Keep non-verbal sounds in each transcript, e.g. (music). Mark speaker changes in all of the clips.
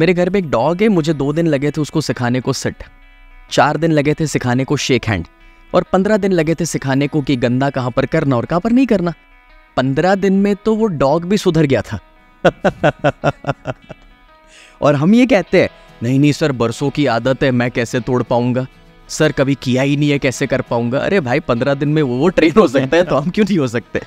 Speaker 1: मेरे घर में एक डॉग है मुझे दो दिन लगे थे उसको सिखाने को सिट चार दिन लगे थे सिखाने को शेक हैंड और पंद्रह दिन लगे थे सिखाने को कि गंदा कहाँ पर करना और कहाँ पर नहीं करना पंद्रह दिन में तो वो डॉग भी सुधर गया था (laughs) और हम ये कहते हैं नहीं नहीं सर बरसों की आदत है मैं कैसे तोड़ पाऊंगा सर कभी किया ही नहीं है कैसे कर पाऊंगा अरे भाई पंद्रह दिन में वो वो ट्रेन हो सकता है तो हम क्यों नहीं हो सकते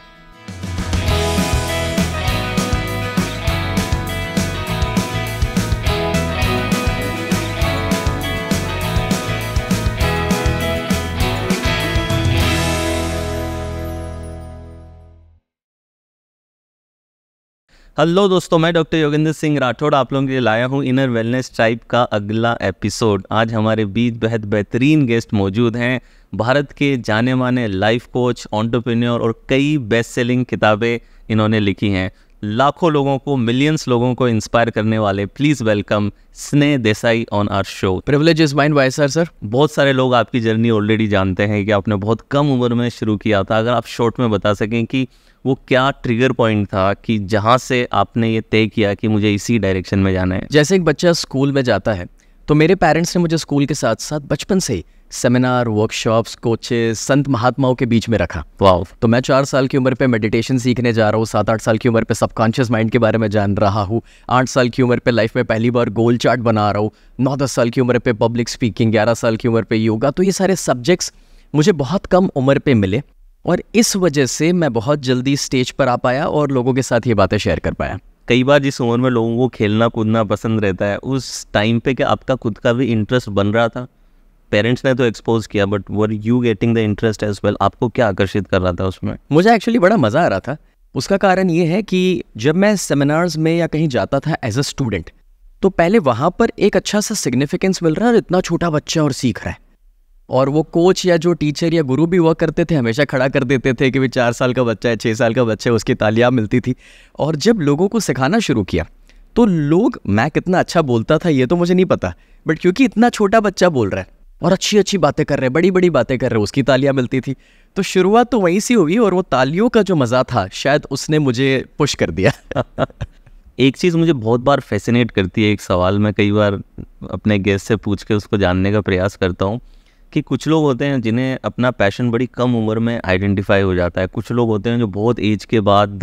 Speaker 2: हेलो दोस्तों मैं डॉक्टर योगेंद्र सिंह राठौड़ आप लोगों के लिए लाया हूँ इनर वेलनेस ट्राइब का अगला एपिसोड आज हमारे बीच बेहद बेहतरीन गेस्ट मौजूद हैं भारत के जाने माने लाइफ कोच ऑन्टरप्रेन्योर और कई बेस्ट सेलिंग किताबें इन्होंने लिखी हैं लाखों लोगों को मिलियंस लोगों को इंस्पायर करने वाले please welcome Sneh Desai on our show privilege is mine why sir sir बहुत सारे लोग आपकी जर्नी ऑलरेडी जानते हैं कि आपने बहुत कम उम्र में शुरू किया था अगर आप शॉर्ट में बता सकें कि वो क्या ट्रिगर पॉइंट था कि जहाँ से आपने ये तय किया कि मुझे इसी डायरेक्शन में जाना है जैसे एक
Speaker 1: बच्चा स्कूल में जाता है तो मेरे पेरेंट्स ने मुझे स्कूल के साथ साथ बचपन से ही सेमिनार वर्कशॉप्स कोचेस संत महात्माओं के बीच में रखा वाह तो मैं चार साल की उम्र पे मेडिटेशन सीखने जा रहा हूँ सात आठ साल की उम्र पे सबकॉन्शियस माइंड के बारे में जान रहा हूँ आठ साल की उम्र पे लाइफ में पहली बार गोल चार्ट बना रहा हूँ नौ दस साल की उम्र पे पब्लिक स्पीकिंग ग्यारह साल की उम्र पे योगा तो ये सारे सब्जेक्ट्स मुझे बहुत कम उम्र पे मिले और इस वजह से मैं बहुत जल्दी स्टेज पर आ पाया और लोगों के साथ ये बातें शेयर कर पाया
Speaker 2: कई बार जिस उम्र में लोगों को खेलना कूदना पसंद रहता है उस टाइम पे क्या आपका खुद का भी इंटरेस्ट बन रहा था पेरेंट्स ने तो एक्सपोज किया but
Speaker 1: were you getting the interest as well आपको क्या आकर्षित कर रहा था उसमें मुझे एक्चुअली बड़ा मज़ा आ रहा था उसका कारण ये है कि जब मैं सेमिनार्स में या कहीं जाता था एज अ स्टूडेंट तो पहले वहाँ पर एक अच्छा सा सिग्निफिकेंस मिल रहा है और इतना छोटा बच्चा और सीख रहा है और वो कोच या जो टीचर या गुरु भी हुआ करते थे हमेशा खड़ा कर देते थे कि भाई चार साल का बच्चा है छः साल का बच्चा है उसकी तालियां मिलती थी और जब लोगों को सिखाना शुरू किया तो लोग मैं कितना अच्छा बोलता था ये तो मुझे नहीं पता बट क्योंकि इतना छोटा बच्चा बोल रहा है और अच्छी अच्छी बातें कर रहे हैं बड़ी बड़ी बातें कर रहे हैं उसकी तालियाँ मिलती थी तो शुरुआत तो वहीं से हुई और वो तालियों का जो मज़ा था शायद उसने मुझे पुश कर दिया (laughs) एक चीज़ मुझे बहुत बार फैसिनेट करती है एक
Speaker 2: सवाल मैं कई बार अपने गेस्ट से पूछ के उसको जानने का प्रयास करता हूँ कि कुछ लोग होते हैं जिन्हें अपना पैशन बड़ी कम उम्र में आइडेंटिफाई हो जाता है कुछ लोग होते हैं जो बहुत एज के बाद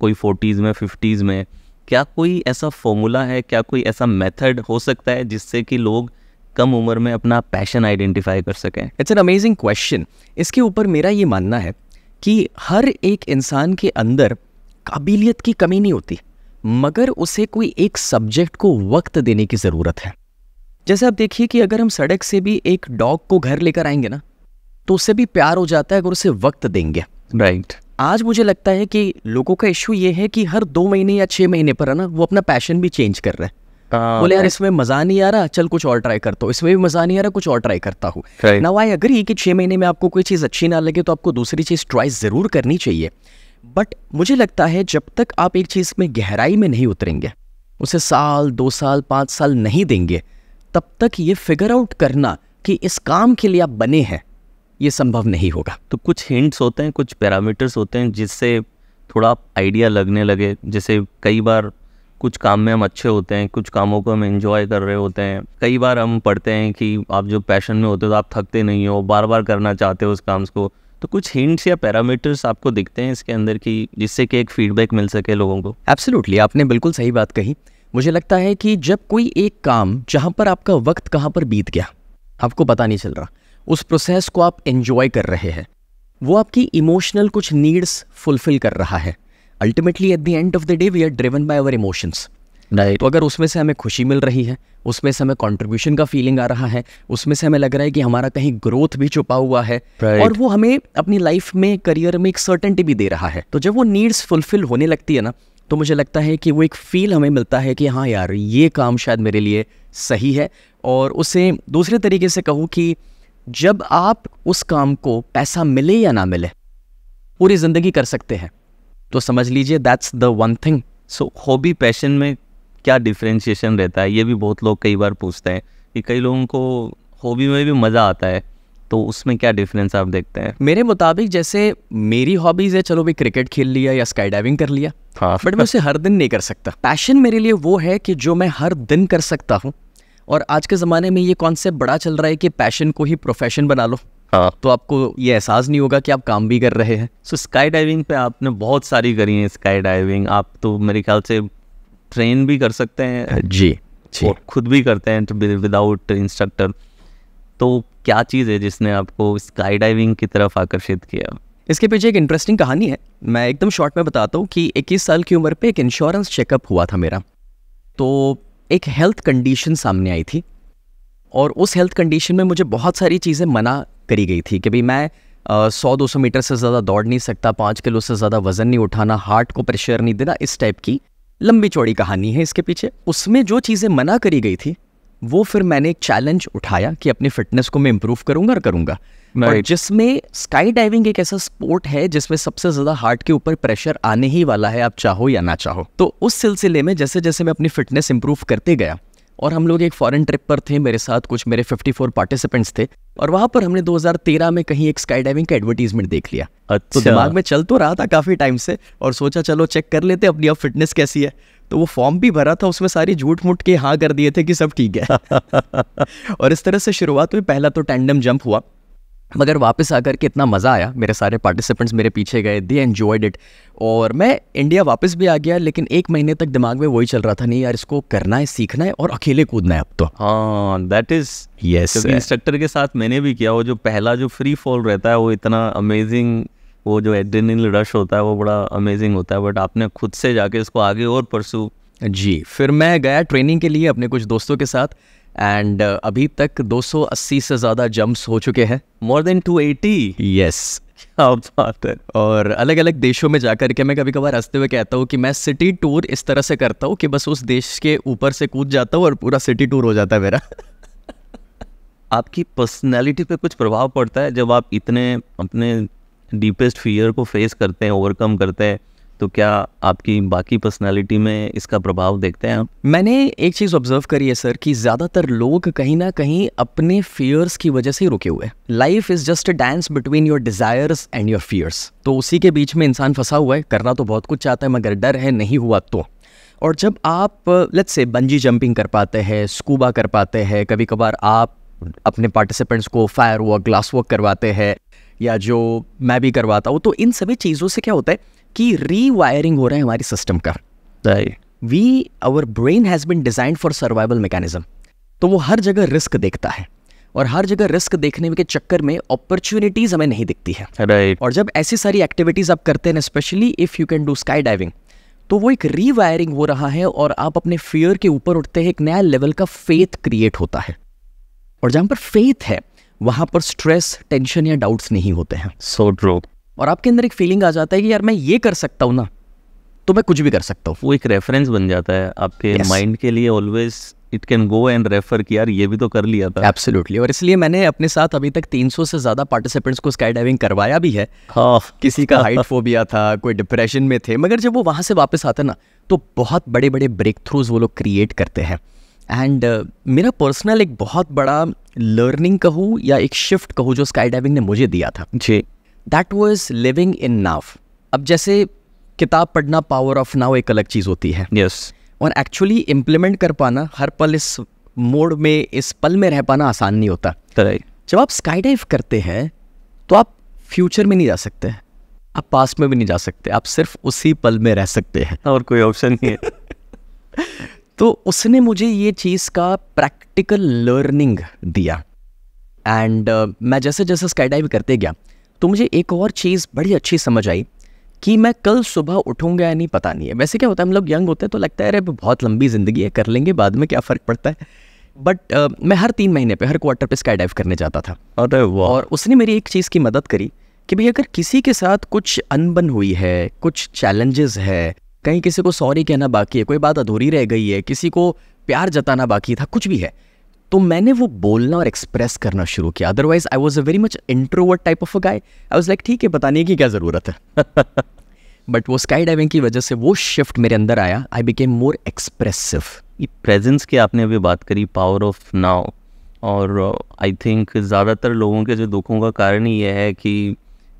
Speaker 2: कोई फोर्टीज़ में फिफ्टीज़ में क्या कोई ऐसा फॉर्मूला है क्या कोई ऐसा मेथड हो सकता है जिससे कि लोग कम उम्र में अपना पैशन आइडेंटिफाई कर सकें इट्स एन
Speaker 1: अमेजिंग क्वेश्चन इसके ऊपर मेरा ये मानना है कि हर एक इंसान के अंदर काबिलियत की कमी नहीं होती मगर उसे कोई एक सब्जेक्ट को वक्त देने की ज़रूरत है जैसे आप देखिए कि अगर हम सड़क से भी एक डॉग को घर लेकर आएंगे ना तो उससे भी प्यार हो जाता है अगर उसे वक्त देंगे राइट right. आज मुझे लगता है कि लोगों का इश्यू ये है कि हर दो महीने या छह महीने पर है ना वो अपना पैशन भी चेंज कर रहे हैं हाँ। बोले यार इसमें मजा नहीं आ रहा चल कुछ और ट्राई करता हूँ इसमें भी मजा नहीं आ रहा कुछ और ट्राई करता हूँ ना आई अग्री कि छह महीने में आपको कोई चीज़ अच्छी ना लगे तो आपको दूसरी चीज़ ट्राई ज़रूर करनी चाहिए बट मुझे लगता है जब तक आप एक चीज़ में गहराई में नहीं उतरेंगे उसे साल दो साल पांच साल नहीं देंगे तब तक ये फिगर आउट करना कि इस काम के लिए आप बने हैं ये संभव नहीं होगा
Speaker 2: तो कुछ हिंट्स होते हैं कुछ पैरामीटर्स होते हैं जिससे थोड़ा आइडिया लगने लगे जैसे कई बार कुछ काम में हम अच्छे होते हैं कुछ कामों को हम इन्जॉय कर रहे होते हैं कई बार हम पढ़ते हैं कि आप जो पैशन में होते हो तो आप थकते नहीं हो बार बार करना चाहते हो उस काम को तो कुछ हिंट्स या पैरामीटर्स आपको दिखते हैं इसके अंदर की जिससे कि
Speaker 1: एक फीडबैक मिल सके लोगों को एब्सोल्युटली आपने बिल्कुल सही बात कही मुझे लगता है कि जब कोई एक काम जहां पर आपका वक्त कहाँ पर बीत गया आपको पता नहीं चल रहा उस प्रोसेस को आप एंजॉय कर रहे हैं वो आपकी इमोशनल कुछ नीड्स फुलफिल कर रहा है ultimately at the end of the day we are driven by our emotions right तो अगर उसमें से हमें खुशी मिल रही है उसमें से हमें कंट्रीब्यूशन का फीलिंग आ रहा है उसमें से हमें लग रहा है कि हमारा कहीं ग्रोथ भी छुपा हुआ है right. और वो हमें अपनी लाइफ में करियर में एक सर्टेनिटी भी दे रहा है तो जब वो नीड्स फुलफिल होने लगती है ना तो मुझे लगता है कि वो एक फ़ील हमें मिलता है कि हाँ यार ये काम शायद मेरे लिए सही है और उसे दूसरे तरीके से कहूँ कि जब आप उस काम को पैसा मिले या ना मिले पूरी ज़िंदगी कर सकते हैं तो समझ लीजिए that's the one thing so hobby passion में क्या डिफ्रेंशिएशन रहता है ये
Speaker 2: भी बहुत लोग कई बार पूछते हैं कि कई लोगों को हॉबी में भी मज़ा आता है तो उसमें
Speaker 1: क्या डिफरेंस आप देखते हैं मेरे मुताबिक जैसे मेरी हॉबीज़ है चलो भी क्रिकेट खेल लिया या स्काई डाइविंग कर लिया हाँ बट मैं उसे हर दिन नहीं कर सकता पैशन मेरे लिए वो है कि जो मैं हर दिन कर सकता हूँ और आज के ज़माने में ये कॉन्सेप्ट बड़ा चल रहा है कि पैशन को ही प्रोफेशन बना लो हाँ तो आपको ये एहसास नहीं होगा कि आप काम भी कर रहे हैं सो स्काई डाइविंग पे आपने बहुत सारी करी
Speaker 2: है स्काई डाइविंग आप तो मेरे ख्याल से ट्रेन भी कर सकते हैं जी जी और खुद भी करते हैं तो विदाउट इंस्ट्रक्टर तो क्या चीज़ है जिसने आपको
Speaker 1: स्काई डाइविंग की तरफ आकर्षित किया इसके पीछे एक इंटरेस्टिंग कहानी है मैं एकदम शॉर्ट में बताता हूँ कि 21 साल की उम्र पे एक इंश्योरेंस चेकअप हुआ था मेरा तो एक हेल्थ कंडीशन सामने आई थी और उस हेल्थ कंडीशन में मुझे बहुत सारी चीज़ें मना करी गई थी कि भाई मैं सौ दो सौ मीटर से ज़्यादा दौड़ नहीं सकता पाँच किलो से ज़्यादा वज़न नहीं उठाना हार्ट को प्रेशर नहीं देना इस टाइप की लंबी चौड़ी कहानी है इसके पीछे उसमें जो चीज़ें मना करी गई थी वो फिर मैंने एक चैलेंज उठाया कि अपनी फिटनेस को मैं इम्प्रूव करूंगा और करूंगा और जिसमें स्काई डाइविंग एक ऐसा स्पोर्ट है जिसमें सबसे ज़्यादा हार्ट के ऊपर प्रेशर आने ही वाला है आप चाहो या ना चाहो तो उस सिलसिले में जैसे जैसे मैं अपनी फिटनेस इंप्रूव करते गया और हम लोग एक फॉरेन ट्रिप पर थे मेरे साथ कुछ मेरे 54 पार्टिसिपेंट्स थे और वहां पर हमने 2013 में कहीं एक स्काई डाइविंग का एडवर्टीजमेंट देख लिया तो अच्छा। तो दिमाग में चल तो रहा था काफी टाइम से और सोचा चलो चेक कर लेते अपनी अब फिटनेस कैसी है तो वो फॉर्म भी भरा था उसमें सारी झूठ मूठ के हाँ कर दिए थे कि सब ठीक है (laughs) और इस तरह से शुरुआत हुई पहला तो टैंडम जंप हुआ मगर वापस आकर के इतना मज़ा आया मेरे सारे पार्टिसिपेंट्स मेरे पीछे गए दे एन्जॉयड इट और मैं इंडिया वापस भी आ गया लेकिन एक महीने तक दिमाग में वही चल रहा था नहीं यार इसको करना है सीखना है और अकेले कूदना है अब तो
Speaker 2: हाँ दैट इज़ यस इंस्ट्रक्टर के साथ मैंने भी किया वो जो पहला जो फ्री फॉल रहता है वो इतना अमेजिंग वो जो एड्रेनल रश होता है वो बड़ा अमेजिंग होता
Speaker 1: है बट आपने खुद से जाके इसको आगे और परसू जी फिर मैं गया ट्रेनिंग के लिए अपने कुछ दोस्तों के साथ एंड uh, अभी तक 280 से ज़्यादा जंप्स हो चुके हैं मोर देन 280 एटी यस और अलग अलग देशों में जाकर के मैं कभी कभार हंसते हुए कहता हूँ कि मैं सिटी टूर इस तरह से करता हूँ कि बस उस देश के ऊपर से कूद जाता हूँ और पूरा सिटी टूर हो जाता है मेरा (laughs) आपकी पर्सनैलिटी पे कुछ प्रभाव पड़ता है
Speaker 2: जब आप इतने अपने डीपेस्ट फियर को फेस करते हैं ओवरकम करते हैं तो
Speaker 1: क्या आपकी बाकी पर्सनालिटी में इसका प्रभाव देखते हैं आप मैंने एक चीज़ ऑब्जर्व करी है सर कि ज़्यादातर लोग कहीं ना कहीं अपने फियर्स की वजह से ही रुके हुए life is just a dance between your desires and your fears तो उसी के बीच में इंसान फंसा हुआ है करना तो बहुत कुछ चाहता है मगर डर है नहीं हुआ तो और जब आप लेट्स से बंजी जंपिंग कर पाते हैं स्कूबा कर पाते हैं कभी कभार आप अपने पार्टिसिपेंट्स को फायर वर्क ग्लास वर्क करवाते हैं या जो मैं भी करवाता हूँ तो इन सभी चीज़ों से क्या होता है कि रीवायरिंग हो रहा है हमारे सिस्टम का we our brain has been designed for survival mechanism तो वो हर जगह रिस्क देखता है और हर जगह रिस्क देखने के चक्कर में अपॉर्चुनिटीज हमें नहीं दिखती है right. और जब ऐसी सारी एक्टिविटीज आप करते हैं specially if you can do sky diving तो वो एक रीवायरिंग हो रहा है और आप अपने फियर के ऊपर उठते हैं एक नया लेवल का फेथ क्रिएट होता है और जहां पर फेथ है वहां पर स्ट्रेस टेंशन या डाउट्स नहीं होते हैं सो so ट्रू और आपके अंदर एक फीलिंग आ जाता है कि यार मैं ये कर सकता हूँ ना तो मैं कुछ भी कर सकता हूँ
Speaker 2: वो एक रेफरेंस बन जाता है आपके माइंड yes. के लिए always it
Speaker 1: can go and refer कि यार ये भी तो कर लिया था एब्सोल्युटली और इसलिए मैंने अपने साथ अभी तक 300 से ज़्यादा पार्टिसिपेंट्स को स्काई डाइविंग करवाया भी है हाँ किसी का हाइट फोबिया (laughs) था कोई डिप्रेशन में थे मगर जब वो वहाँ से वापस आते ना तो बहुत बड़े बड़े ब्रेक थ्रूज वो लोग क्रिएट करते हैं एंड uh, मेरा पर्सनल एक बहुत बड़ा लर्निंग कहूँ या एक शिफ्ट कहूँ जो स्काई डाइविंग ने मुझे दिया था जी that was living in now अब जैसे किताब पढ़ना पावर ऑफ नाव एक अलग चीज़ होती है यस और एक्चुअली इम्प्लीमेंट कर पाना हर पल इस मोड में इस पल में रह पाना आसान नहीं होता जब आप स्काई डाइव करते हैं तो आप फ्यूचर में नहीं जा सकते आप पास्ट में भी नहीं जा सकते आप सिर्फ उसी पल में रह सकते हैं और कोई ऑप्शन नहीं है (laughs) तो उसने मुझे ये चीज़ का प्रैक्टिकल लर्निंग दिया एंड uh, मैं जैसे जैसे स्काई डाइव करते गया तो मुझे एक और चीज़ बड़ी अच्छी समझ आई कि मैं कल सुबह उठूंगा या नहीं पता नहीं है वैसे क्या होता है हम लोग यंग होते हैं तो लगता है अरे बहुत लंबी ज़िंदगी है कर लेंगे बाद में क्या फ़र्क पड़ता है बट uh, मैं हर तीन महीने पर हर क्वार्टर पर स्काई डाइव करने जाता था अरे और उसने मेरी एक चीज़ की मदद करी कि भाई अगर किसी के साथ कुछ अनबन हुई है कुछ चैलेंजेस है कहीं किसी को सॉरी कहना बाकी है कोई बात अधूरी रह गई है किसी को प्यार जताना बाकी था कुछ भी है तो मैंने वो बोलना और एक्सप्रेस करना शुरू किया otherwise I was a very much introvert type of a guy I was like ठीक है बताने की क्या ज़रूरत है बट (laughs) वो स्काई डाइविंग की वजह से वो शिफ्ट मेरे अंदर आया I became more expressive presence की आपने अभी
Speaker 2: बात करी पावर ऑफ नाउ और आई uh, थिंक ज़्यादातर लोगों के जो दुखों का कारण ही ये है कि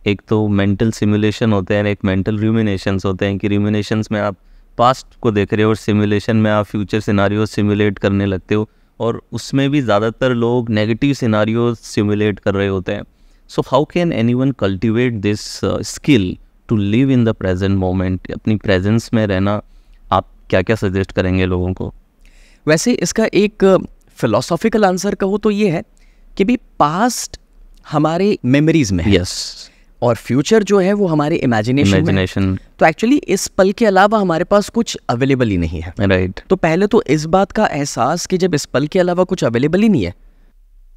Speaker 2: एक तो मेंटल सिमुलेशन होते हैं एक मेंटल र्यूमिनेशंस होते हैं कि रिमिनेशन में आप पास्ट को देख रहे हो और सिमुलेशन में आप फ्यूचर सिनारियो सिमुलेट करने लगते हो और उसमें भी ज़्यादातर लोग नेगेटिव सिनारियो सिमुलेट कर रहे होते हैं so how can anyone cultivate this skill to live in the present moment अपनी प्रेजेंस में रहना आप क्या क्या सजेस्ट करेंगे लोगों को
Speaker 1: वैसे इसका एक फिलोसॉफिकल uh, आंसर कहो तो ये है कि भी पास्ट हमारे मेमोरीज में यस yes. और फ्यूचर जो है वो हमारे इमेजिनेशन तो एक्चुअली इस पल के अलावा हमारे पास कुछ अवेलेबल ही नहीं है राइट right. तो पहले तो इस बात का एहसास कि जब इस पल के अलावा कुछ अवेलेबल ही नहीं है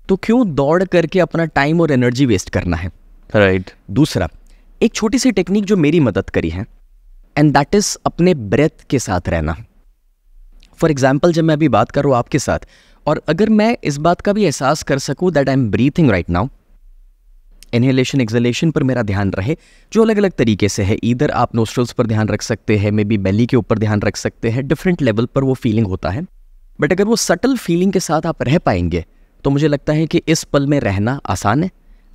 Speaker 1: तो क्यों दौड़ करके अपना टाइम और एनर्जी वेस्ट करना है राइट right. दूसरा एक छोटी सी टेक्निक जो मेरी मदद करी है एंड दैट इज अपने ब्रेथ के साथ रहना फॉर एग्जाम्पल जब मैं अभी बात कर रहा हूँ आपके साथ और अगर मैं इस बात का भी एहसास कर सकूँ that I am breathing right now inhalation exhalation पर मेरा ध्यान रहे जो अलग अलग तरीके से है इधर आप नोस्ट्रल्स पर ध्यान रख सकते हैं मे बी बेली के ऊपर ध्यान रख सकते हैं डिफरेंट लेवल पर वो फीलिंग होता है बट अगर वो सटल फीलिंग के साथ आप रह पाएंगे तो मुझे लगता है कि इस पल में रहना आसान है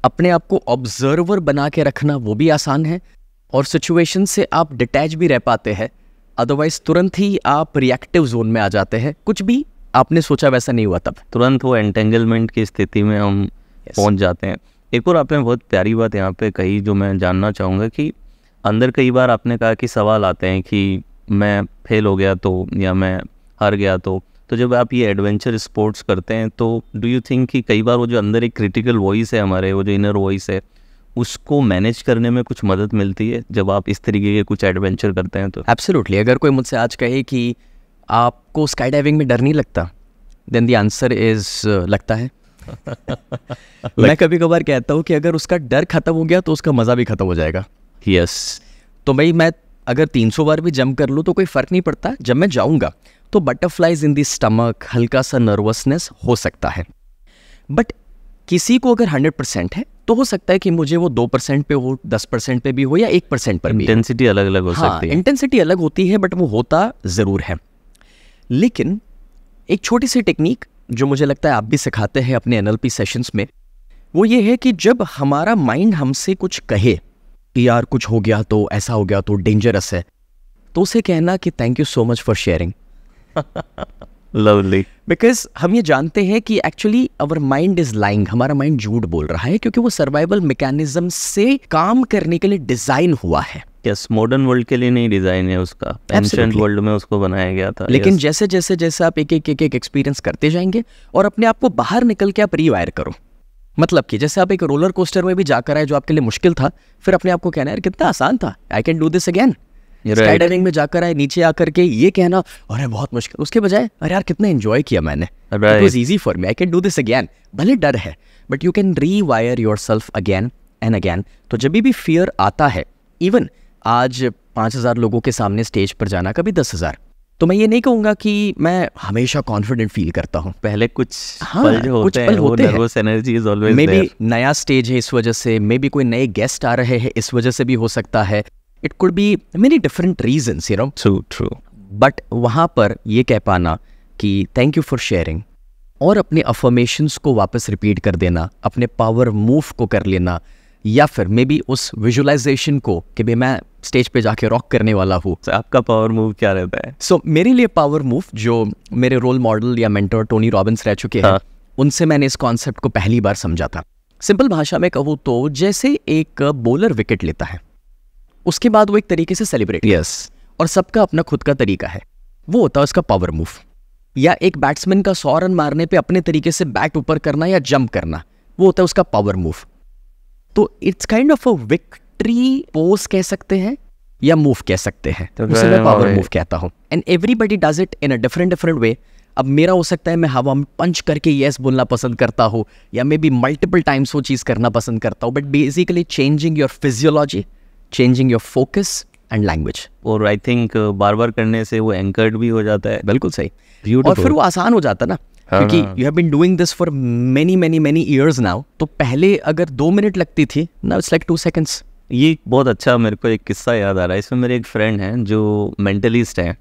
Speaker 1: अपने आप को ऑब्जर्वर बना के रखना वो भी आसान है और सिचुएशन से आप डिटैच भी रह पाते हैं अदरवाइज तुरंत ही आप रिएक्टिव जोन में आ जाते हैं कुछ भी आपने सोचा
Speaker 2: वैसा नहीं हुआ तब तुरंत वो एंटेंगलमेंट की स्थिति में हम yes. पहुंच जाते हैं एक और आपने बहुत प्यारी बात यहाँ पे कही जो मैं जानना चाहूँगा कि अंदर कई बार आपने कहा कि सवाल आते हैं कि मैं फेल हो गया तो या मैं हार गया तो तो जब आप ये एडवेंचर स्पोर्ट्स करते हैं तो डू यू थिंक कि कई बार वो जो अंदर एक क्रिटिकल वॉइस है हमारे वो जो इनर वॉइस है उसको मैनेज करने में कुछ मदद मिलती है जब आप इस तरीके के कुछ एडवेंचर करते
Speaker 1: हैं तो एब्सोल्युटली अगर कोई मुझसे आज कहे कि आपको स्काई डाइविंग में डर नहीं लगता देन दी आंसर इज़ लगता है (laughs) like, मैं कभी कभार कहता हूँ कि अगर उसका डर खत्म हो गया तो उसका मज़ा भी खत्म हो जाएगा यस yes. तो भाई मैं अगर 300 बार भी जम कर लूँ तो कोई फ़र्क नहीं पड़ता जब मैं जाऊँगा तो बटरफ्लाइज इन दी स्टमक हल्का सा नर्वसनेस हो सकता है बट किसी को अगर 100 परसेंट है तो हो सकता है कि मुझे वो दो परसेंट पे हो दस परसेंट पे भी हो या एक परसेंट पर इंटेंसिटी अलग अलग हो हाँ, सकती है इंटेंसिटी अलग होती है बट वो होता ज़रूर है लेकिन एक छोटी सी टेक्निक जो मुझे लगता है आप भी सिखाते हैं अपने एन सेशंस में वो ये है कि जब हमारा माइंड हमसे कुछ कहे कि यार कुछ हो गया तो ऐसा हो गया तो डेंजरस है तो उसे कहना कि thank you so much for sharing lovely because हम ये जानते हैं कि actually our mind is lying हमारा माइंड झूठ बोल रहा है क्योंकि वो सर्वाइवल मैकेनिज्म से काम करने के लिए डिजाइन हुआ है
Speaker 2: यस मॉडर्न वर्ल्ड के लिए नहीं डिजाइन है उसका एंशियंट वर्ल्ड में उसको बनाया गया था लेकिन yes.
Speaker 1: जैसे जैसे जैसे आप एक एक एक एक एक्सपीरियंस करते जाएंगे और अपने आप को बाहर निकल के आप रीवायर करो मतलब कि जैसे आप एक रोलर कोस्टर में भी जाकर आए जो आपके लिए मुश्किल था फिर अपने आप को कहना यार कितना आसान था I can do this again sky में जाकर आए नीचे आकर के ये कहना अरे बहुत मुश्किल उसके बजाय अरे यार कितना एंजॉय किया मैंने it was easy for me I can do this again भले डर है but you can rewire yourself again and again तो जब भी फियर आता है इवन आज पाँच हज़ार लोगों के सामने स्टेज पर जाना कभी दस हज़ार तो मैं ये नहीं कहूँगा कि मैं हमेशा कॉन्फिडेंट फील करता हूँ पहले कुछ हाँ, पल जो होते कुछ पल होते हैं energy is always maybe नया स्टेज है इस वजह से मे बी कोई नए गेस्ट आ रहे हैं इस वजह से भी हो सकता है it could be many different reason true true but वहाँ पर ये कह पाना कि थैंक यू फॉर शेयरिंग और अपने अफर्मेशंस को वापस रिपीट कर देना अपने पावर मूव को कर लेना या फिर मे बी उस विजुअलाइजेशन को कि भाई मैं स्टेज पे जाके रॉक करने वाला हूँ so, आपका पावर मूव क्या रहता है सो so, मेरे लिए पावर मूव जो मेरे रोल मॉडल या मेंटर टोनी रॉबिन्स रह चुके हैं हाँ। उनसे मैंने इस कॉन्सेप्ट को पहली बार समझा था सिंपल भाषा में कहूँ तो जैसे एक बॉलर विकेट लेता है उसके बाद वो एक तरीके से सेलिब्रेट यस और सबका अपना खुद का तरीका है वो होता है उसका पावर मूव या एक बैट्समैन का सौ रन मारने पे अपने तरीके से बैट ऊपर करना या जंप करना वो होता है उसका पावर मूव तो it's kind of a victory pose कह सकते हैं या मूव कह सकते हैं तो उसे मैं पावर मूव कहता हूँ and everybody does it in a different different way अब मेरा हो सकता है मैं हवा में पंच करके येस बोलना पसंद करता हूँ या मे बी मल्टीपल टाइम्स वो चीज़ करना पसंद करता हूँ but basically changing your physiology changing your focus and language और आई थिंक बार बार करने से वो एंकर्ड भी हो जाता है बिल्कुल सही Beautiful. और फिर वो आसान हो जाता है ना क्योंकि you have been doing this for many many many years now तो पहले अगर दो मिनट लगती थी ना इट्स लाइक टू सेकेंड्स ये बहुत अच्छा मेरे को एक किस्सा याद आ रहा है इसमें मेरे एक फ्रेंड हैं जो
Speaker 2: मेंटलिस्ट हैं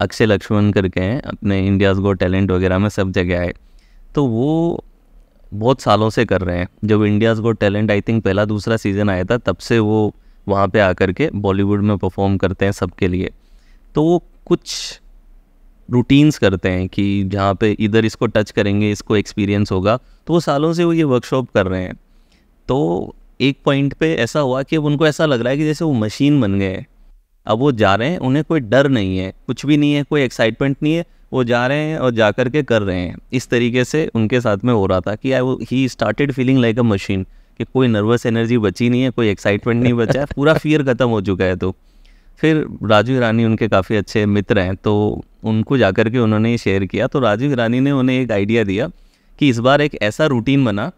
Speaker 2: अक्षय लक्ष्मण करके हैं अपने इंडियाज गो टैलेंट वगैरह में सब जगह आए तो वो बहुत सालों से कर रहे हैं जब India's got talent I think पहला दूसरा सीज़न आया था तब से वो वहाँ पे आकर के बॉलीवुड में परफॉर्म करते हैं सबके लिए तो वो कुछ रूटीन्स करते हैं कि जहाँ पे इधर इसको टच करेंगे इसको एक्सपीरियंस होगा तो वो सालों से वो ये वर्कशॉप कर रहे हैं तो एक पॉइंट पे ऐसा हुआ कि अब उनको ऐसा लग रहा है कि जैसे वो मशीन बन गए अब वो जा रहे हैं उन्हें कोई डर नहीं है कुछ भी नहीं है कोई एक्साइटमेंट नहीं है वो जा रहे हैं और जा कर के कर रहे हैं इस तरीके से उनके साथ में हो रहा था कि आई वो ही started feeling like a machine कि कोई नर्वस एनर्जी बची नहीं है कोई एक्साइटमेंट नहीं बचा है पूरा फियर ख़त्म हो चुका है तो फिर राजू ईरानी उनके काफ़ी अच्छे मित्र हैं तो उनको जाकर के उन्होंने ये शेयर किया तो राजू ईरानी ने उन्हें एक आइडिया दिया कि इस बार एक ऐसा रूटीन बना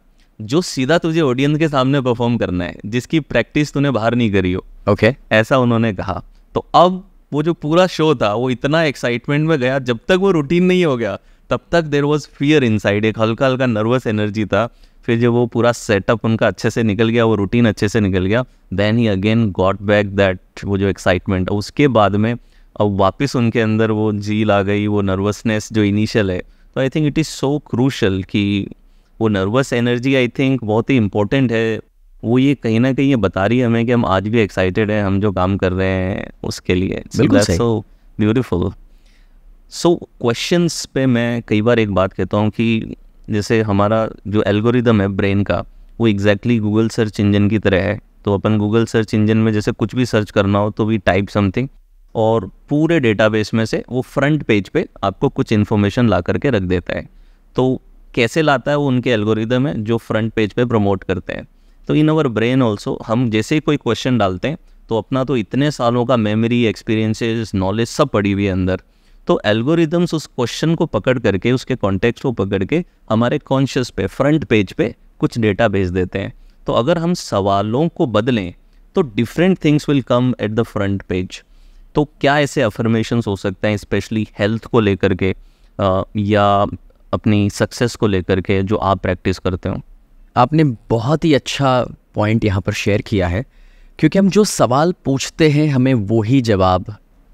Speaker 2: जो सीधा तुझे ऑडियंस के सामने परफॉर्म करना है जिसकी प्रैक्टिस तूने बाहर नहीं करी हो ओके okay. ऐसा उन्होंने कहा तो अब वो जो पूरा शो था वो इतना एक्साइटमेंट में गया जब तक वो रूटीन नहीं हो गया तब तक देर वॉज फियर इन एक हल्का हल्का नर्वस एनर्जी था फिर जब वो पूरा सेटअप उनका अच्छे से निकल गया वो रूटीन अच्छे से निकल गया देन ही अगेन गॉट बैक दैट वो जो एक्साइटमेंट उसके बाद में अब वापस उनके अंदर वो झील आ गई वो नर्वसनेस जो इनिशियल है तो I think it is so crucial कि वो नर्वस एनर्जी आई थिंक बहुत ही इम्पोर्टेंट है वो ये कहीं ना कहीं ये बता रही है हमें कि हम आज भी एक्साइटेड हैं हम जो काम कर रहे हैं उसके लिए सो ब्यूटिफुल सो क्वेश्चंस पे मैं कई बार एक बात कहता हूँ कि जैसे हमारा जो एल्गोरिदम है ब्रेन का वो एग्जैक्टली गूगल सर्च इंजन की तरह है तो अपन गूगल सर्च इंजन में जैसे कुछ भी सर्च करना हो तो वी टाइप समथिंग और पूरे डेटाबेस में से वो फ्रंट पेज पे आपको कुछ इन्फॉर्मेशन ला करके रख देता है तो कैसे लाता है वो उनके एल्गोरिदम है जो फ्रंट पेज पे प्रमोट करते हैं तो इन अवर ब्रेन ऑल्सो हम जैसे ही कोई क्वेश्चन डालते हैं तो अपना तो इतने सालों का मेमोरी एक्सपीरियंसेस नॉलेज सब पड़ी हुई है अंदर तो एल्गोरिदम्स उस क्वेश्चन को पकड़ करके उसके कॉन्टेक्स्ट को पकड़ के हमारे कॉन्शियस पे फ्रंट पेज पे कुछ डेटा भेज देते हैं तो अगर हम सवालों को बदलें तो different things will come at the front page तो क्या ऐसे अफर्मेशन हो सकते हैं स्पेशली हेल्थ को लेकर के या
Speaker 1: अपनी सक्सेस को लेकर के जो आप प्रैक्टिस करते हो आपने बहुत ही अच्छा पॉइंट यहाँ पर शेयर किया है क्योंकि हम जो सवाल पूछते हैं हमें वही जवाब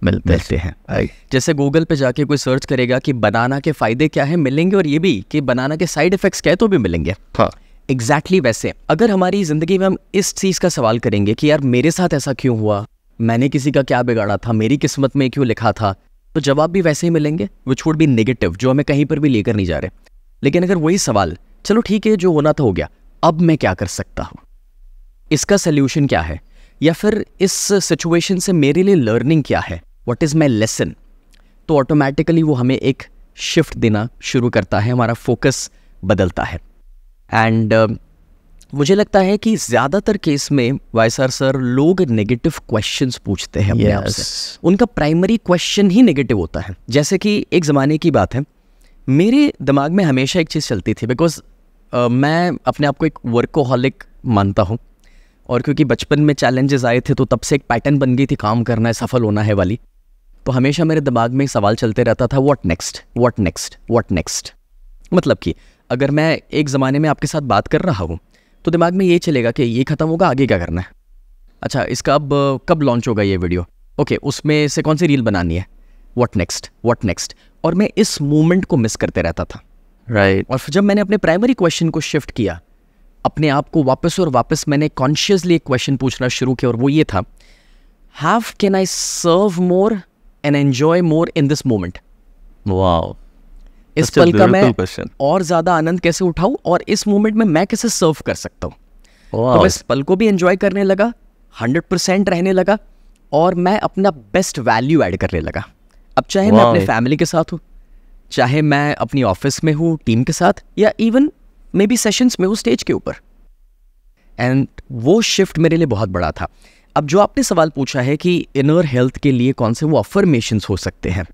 Speaker 1: मिलते, मिलते हैं जैसे गूगल पे जाके कोई सर्च करेगा कि बनाना के फ़ायदे क्या है मिलेंगे और ये भी कि बनाना के साइड इफ़ेक्ट्स क्या है तो भी मिलेंगे हाँ एग्जैक्टली exactly वैसे अगर हमारी ज़िंदगी में हम इस चीज़ का सवाल करेंगे कि यार मेरे साथ ऐसा क्यों हुआ मैंने किसी का क्या बिगाड़ा था मेरी किस्मत में क्यों लिखा था तो जवाब भी वैसे ही मिलेंगे विच वुड भी निगेटिव जो हमें कहीं पर भी लेकर नहीं जा रहे लेकिन अगर वही सवाल चलो ठीक है जो होना था हो गया अब मैं क्या कर सकता हूँ इसका सल्यूशन क्या है या फिर इस सिचुएशन से मेरे लिए लर्निंग क्या है वट इज़ माई लेसन तो ऑटोमेटिकली वो हमें एक शिफ्ट देना शुरू करता है हमारा फोकस बदलता है एंड uh, मुझे लगता है कि ज़्यादातर केस में वाई सर लोग नेगेटिव क्वेश्चंस पूछते हैं अपने yes. उनका प्राइमरी क्वेश्चन ही नेगेटिव होता है जैसे कि एक ज़माने की बात है मेरे दिमाग में हमेशा एक चीज़ चलती थी बिकॉज uh, मैं अपने आप को एक वर्कोहॉलिक मानता हूँ और क्योंकि बचपन में चैलेंजेस आए थे तो तब से एक पैटर्न बन गई थी काम करना है सफल होना है वाली तो हमेशा मेरे दिमाग में सवाल चलते रहता था what next what next what next मतलब कि अगर मैं एक ज़माने में आपके साथ बात कर रहा हूँ तो दिमाग में ये चलेगा कि ये ख़त्म होगा आगे क्या करना है अच्छा इसका अब कब लॉन्च होगा ये वीडियो ओके उसमें से कौन सी रील बनानी है वॉट नेक्स्ट वॉट नेक्स्ट और मैं इस मोमेंट को मिस करते रहता था राइट right. और जब मैंने अपने प्राइमरी क्वेश्चन को शिफ्ट किया अपने आप को वापस और वापस मैंने कॉन्शियसली एक क्वेश्चन पूछना शुरू किया और वो ये था have can I serve more and enjoy more in this moment
Speaker 2: wow इस पल का मैं question.
Speaker 1: और ज्यादा आनंद कैसे उठाऊं और इस मोमेंट में मैं कैसे सर्व कर सकता हूँ तो wow. तो मैं इस पल को भी एंजॉय करने लगा हंड्रेड परसेंट रहने लगा और मैं अपना बेस्ट वैल्यू ऐड करने लगा अब चाहे wow. मैं अपने फैमिली के साथ हूँ चाहे मैं अपनी ऑफिस में हूँ टीम के साथ या इवन मे बी सेशंस में हूँ स्टेज के ऊपर एंड वो शिफ्ट मेरे लिए बहुत बड़ा था अब जो आपने सवाल पूछा है कि इनर हेल्थ के लिए कौन से वो अफर्मेशंस हो सकते हैं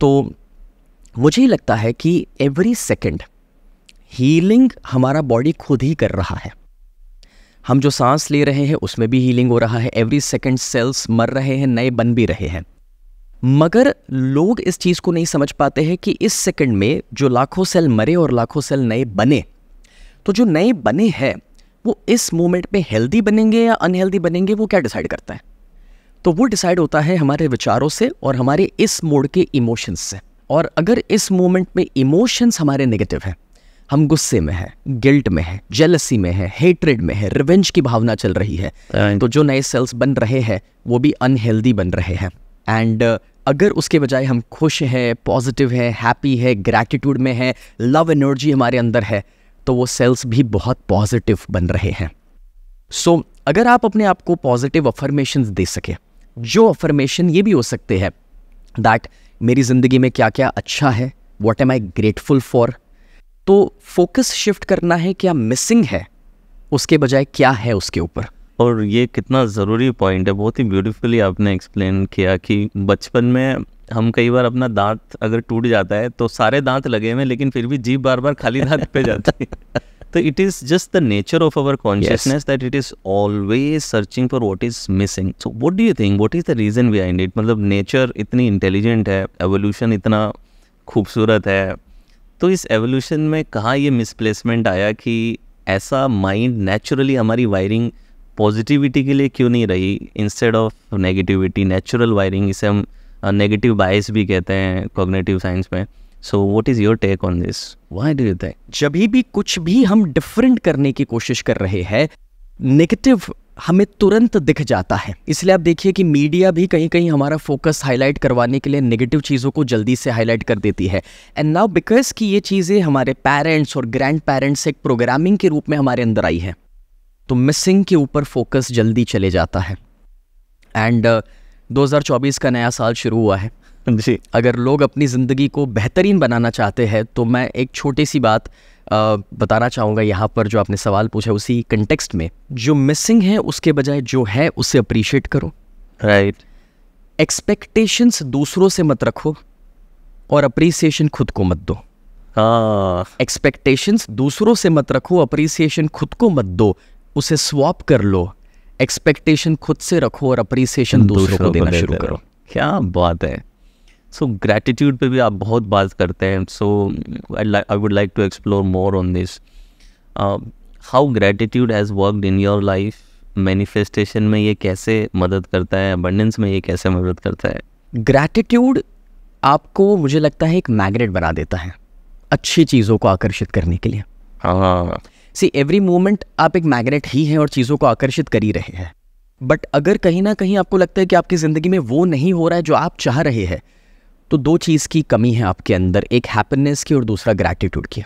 Speaker 1: तो मुझे ही लगता है कि एवरी सेकंड हीलिंग हमारा बॉडी खुद ही कर रहा है हम जो सांस ले रहे हैं उसमें भी हीलिंग हो रहा है एवरी सेकंड सेल्स मर रहे हैं नए बन भी रहे हैं मगर लोग इस चीज़ को नहीं समझ पाते हैं कि इस सेकंड में जो लाखों सेल मरे और लाखों सेल नए बने तो जो नए बने हैं वो इस मोमेंट में हेल्दी बनेंगे या अनहेल्दी बनेंगे वो क्या डिसाइड करता है तो वो डिसाइड होता है हमारे विचारों से और हमारे इस मोड के इमोशंस से और अगर इस मोमेंट में इमोशंस हमारे नेगेटिव हैं हम गुस्से में है गिल्ट में है जेलसी में है हेट्रेड में है रिवेंज की भावना चल रही है तो जो नए सेल्स बन रहे हैं वो भी अनहेल्दी बन रहे हैं एंड uh, अगर उसके बजाय हम खुश हैं पॉजिटिव हैं हैप्पी है ग्रैटिट्यूड में है लव एनर्जी हमारे अंदर है तो वो सेल्स भी बहुत पॉजिटिव बन रहे हैं सो so, अगर आप अपने आप को पॉजिटिव अफर्मेशन दे सके जो अफर्मेशन ये भी हो सकते हैं दैट मेरी ज़िंदगी में क्या क्या अच्छा है what am I grateful for तो फोकस शिफ्ट करना है क्या मिसिंग है उसके बजाय क्या है उसके ऊपर
Speaker 2: और ये कितना ज़रूरी पॉइंट है बहुत ही ब्यूटीफुली आपने एक्सप्लेन किया कि बचपन में हम कई बार अपना दांत अगर टूट जाता है तो सारे दांत लगे हुए लेकिन फिर भी जीप बार बार खाली दांत पे जाती है (laughs) तो it is just the nature of our consciousness that it is always searching for what is missing so what do you think what is the reason behind it मतलब नेचर इतनी इंटेलिजेंट है evolution इतना खूबसूरत है तो इस evolution में कहाँ ये मिसप्लेसमेंट आया कि ऐसा माइंड नेचुरली हमारी वायरिंग पॉजिटिविटी के लिए क्यों नहीं रही instead of negativity natural wiring इसे हम नेगेटिव बायस भी कहते हैं कॉग्नेटिव साइंस में so what is your take on this
Speaker 1: why do you think जब भी कुछ भी हम डिफरेंट करने की कोशिश कर रहे हैं नेगेटिव हमें तुरंत दिख जाता है इसलिए आप देखिए कि मीडिया भी कहीं कहीं हमारा फोकस हाईलाइट करवाने के लिए नेगेटिव चीज़ों को जल्दी से हाईलाइट कर देती है एंड नाउ बिकॉज कि ये चीज़ें हमारे पेरेंट्स और ग्रैंड पेरेंट्स से एक प्रोग्रामिंग के रूप में हमारे अंदर आई है तो मिसिंग के ऊपर फोकस जल्दी चले जाता है एंड uh, 2024 का नया साल शुरू हुआ है जी अगर लोग अपनी ज़िंदगी को बेहतरीन बनाना चाहते हैं तो मैं एक छोटी सी बात आ, बताना चाहूँगा यहाँ पर जो आपने सवाल पूछा उसी कंटेक्स्ट में जो मिसिंग है उसके बजाय जो है उसे अप्रिशिएट करो राइट एक्सपेक्टेशंस दूसरों से मत रखो और अप्रिसिएशन खुद को मत दो एक्सपेक्टेशंस हाँ। दूसरों से मत रखो अप्रिसिएशन खुद को मत दो उसे स्वॉप कर लो एक्सपेक्टेशन खुद से रखो और अप्रिसिएशन हम्म, दूसरों को देना दे शुरू दे करो
Speaker 2: क्या बात है सो ग्रैटिट्यूड पे भी आप बहुत बात करते हैं so I would like to explore more on this how gratitude has worked in your life manifestation में ये कैसे मदद करता है अबंडेंस में ये कैसे मदद करता है
Speaker 1: ग्रैटिट्यूड आपको मुझे लगता है एक मैग्नेट बना देता है अच्छी चीज़ों को आकर्षित करने के लिए हाँ सी एवरी मोमेंट आप एक मैग्नेट ही हैं और चीज़ों को आकर्षित कर ही रहे हैं बट अगर कहीं ना कहीं आपको लगता है कि आपकी ज़िंदगी में वो नहीं हो रहा है जो आप चाह रहे हैं तो दो चीज़ की कमी है आपके अंदर एक हैप्पीनेस की और दूसरा ग्रैटिट्यूड की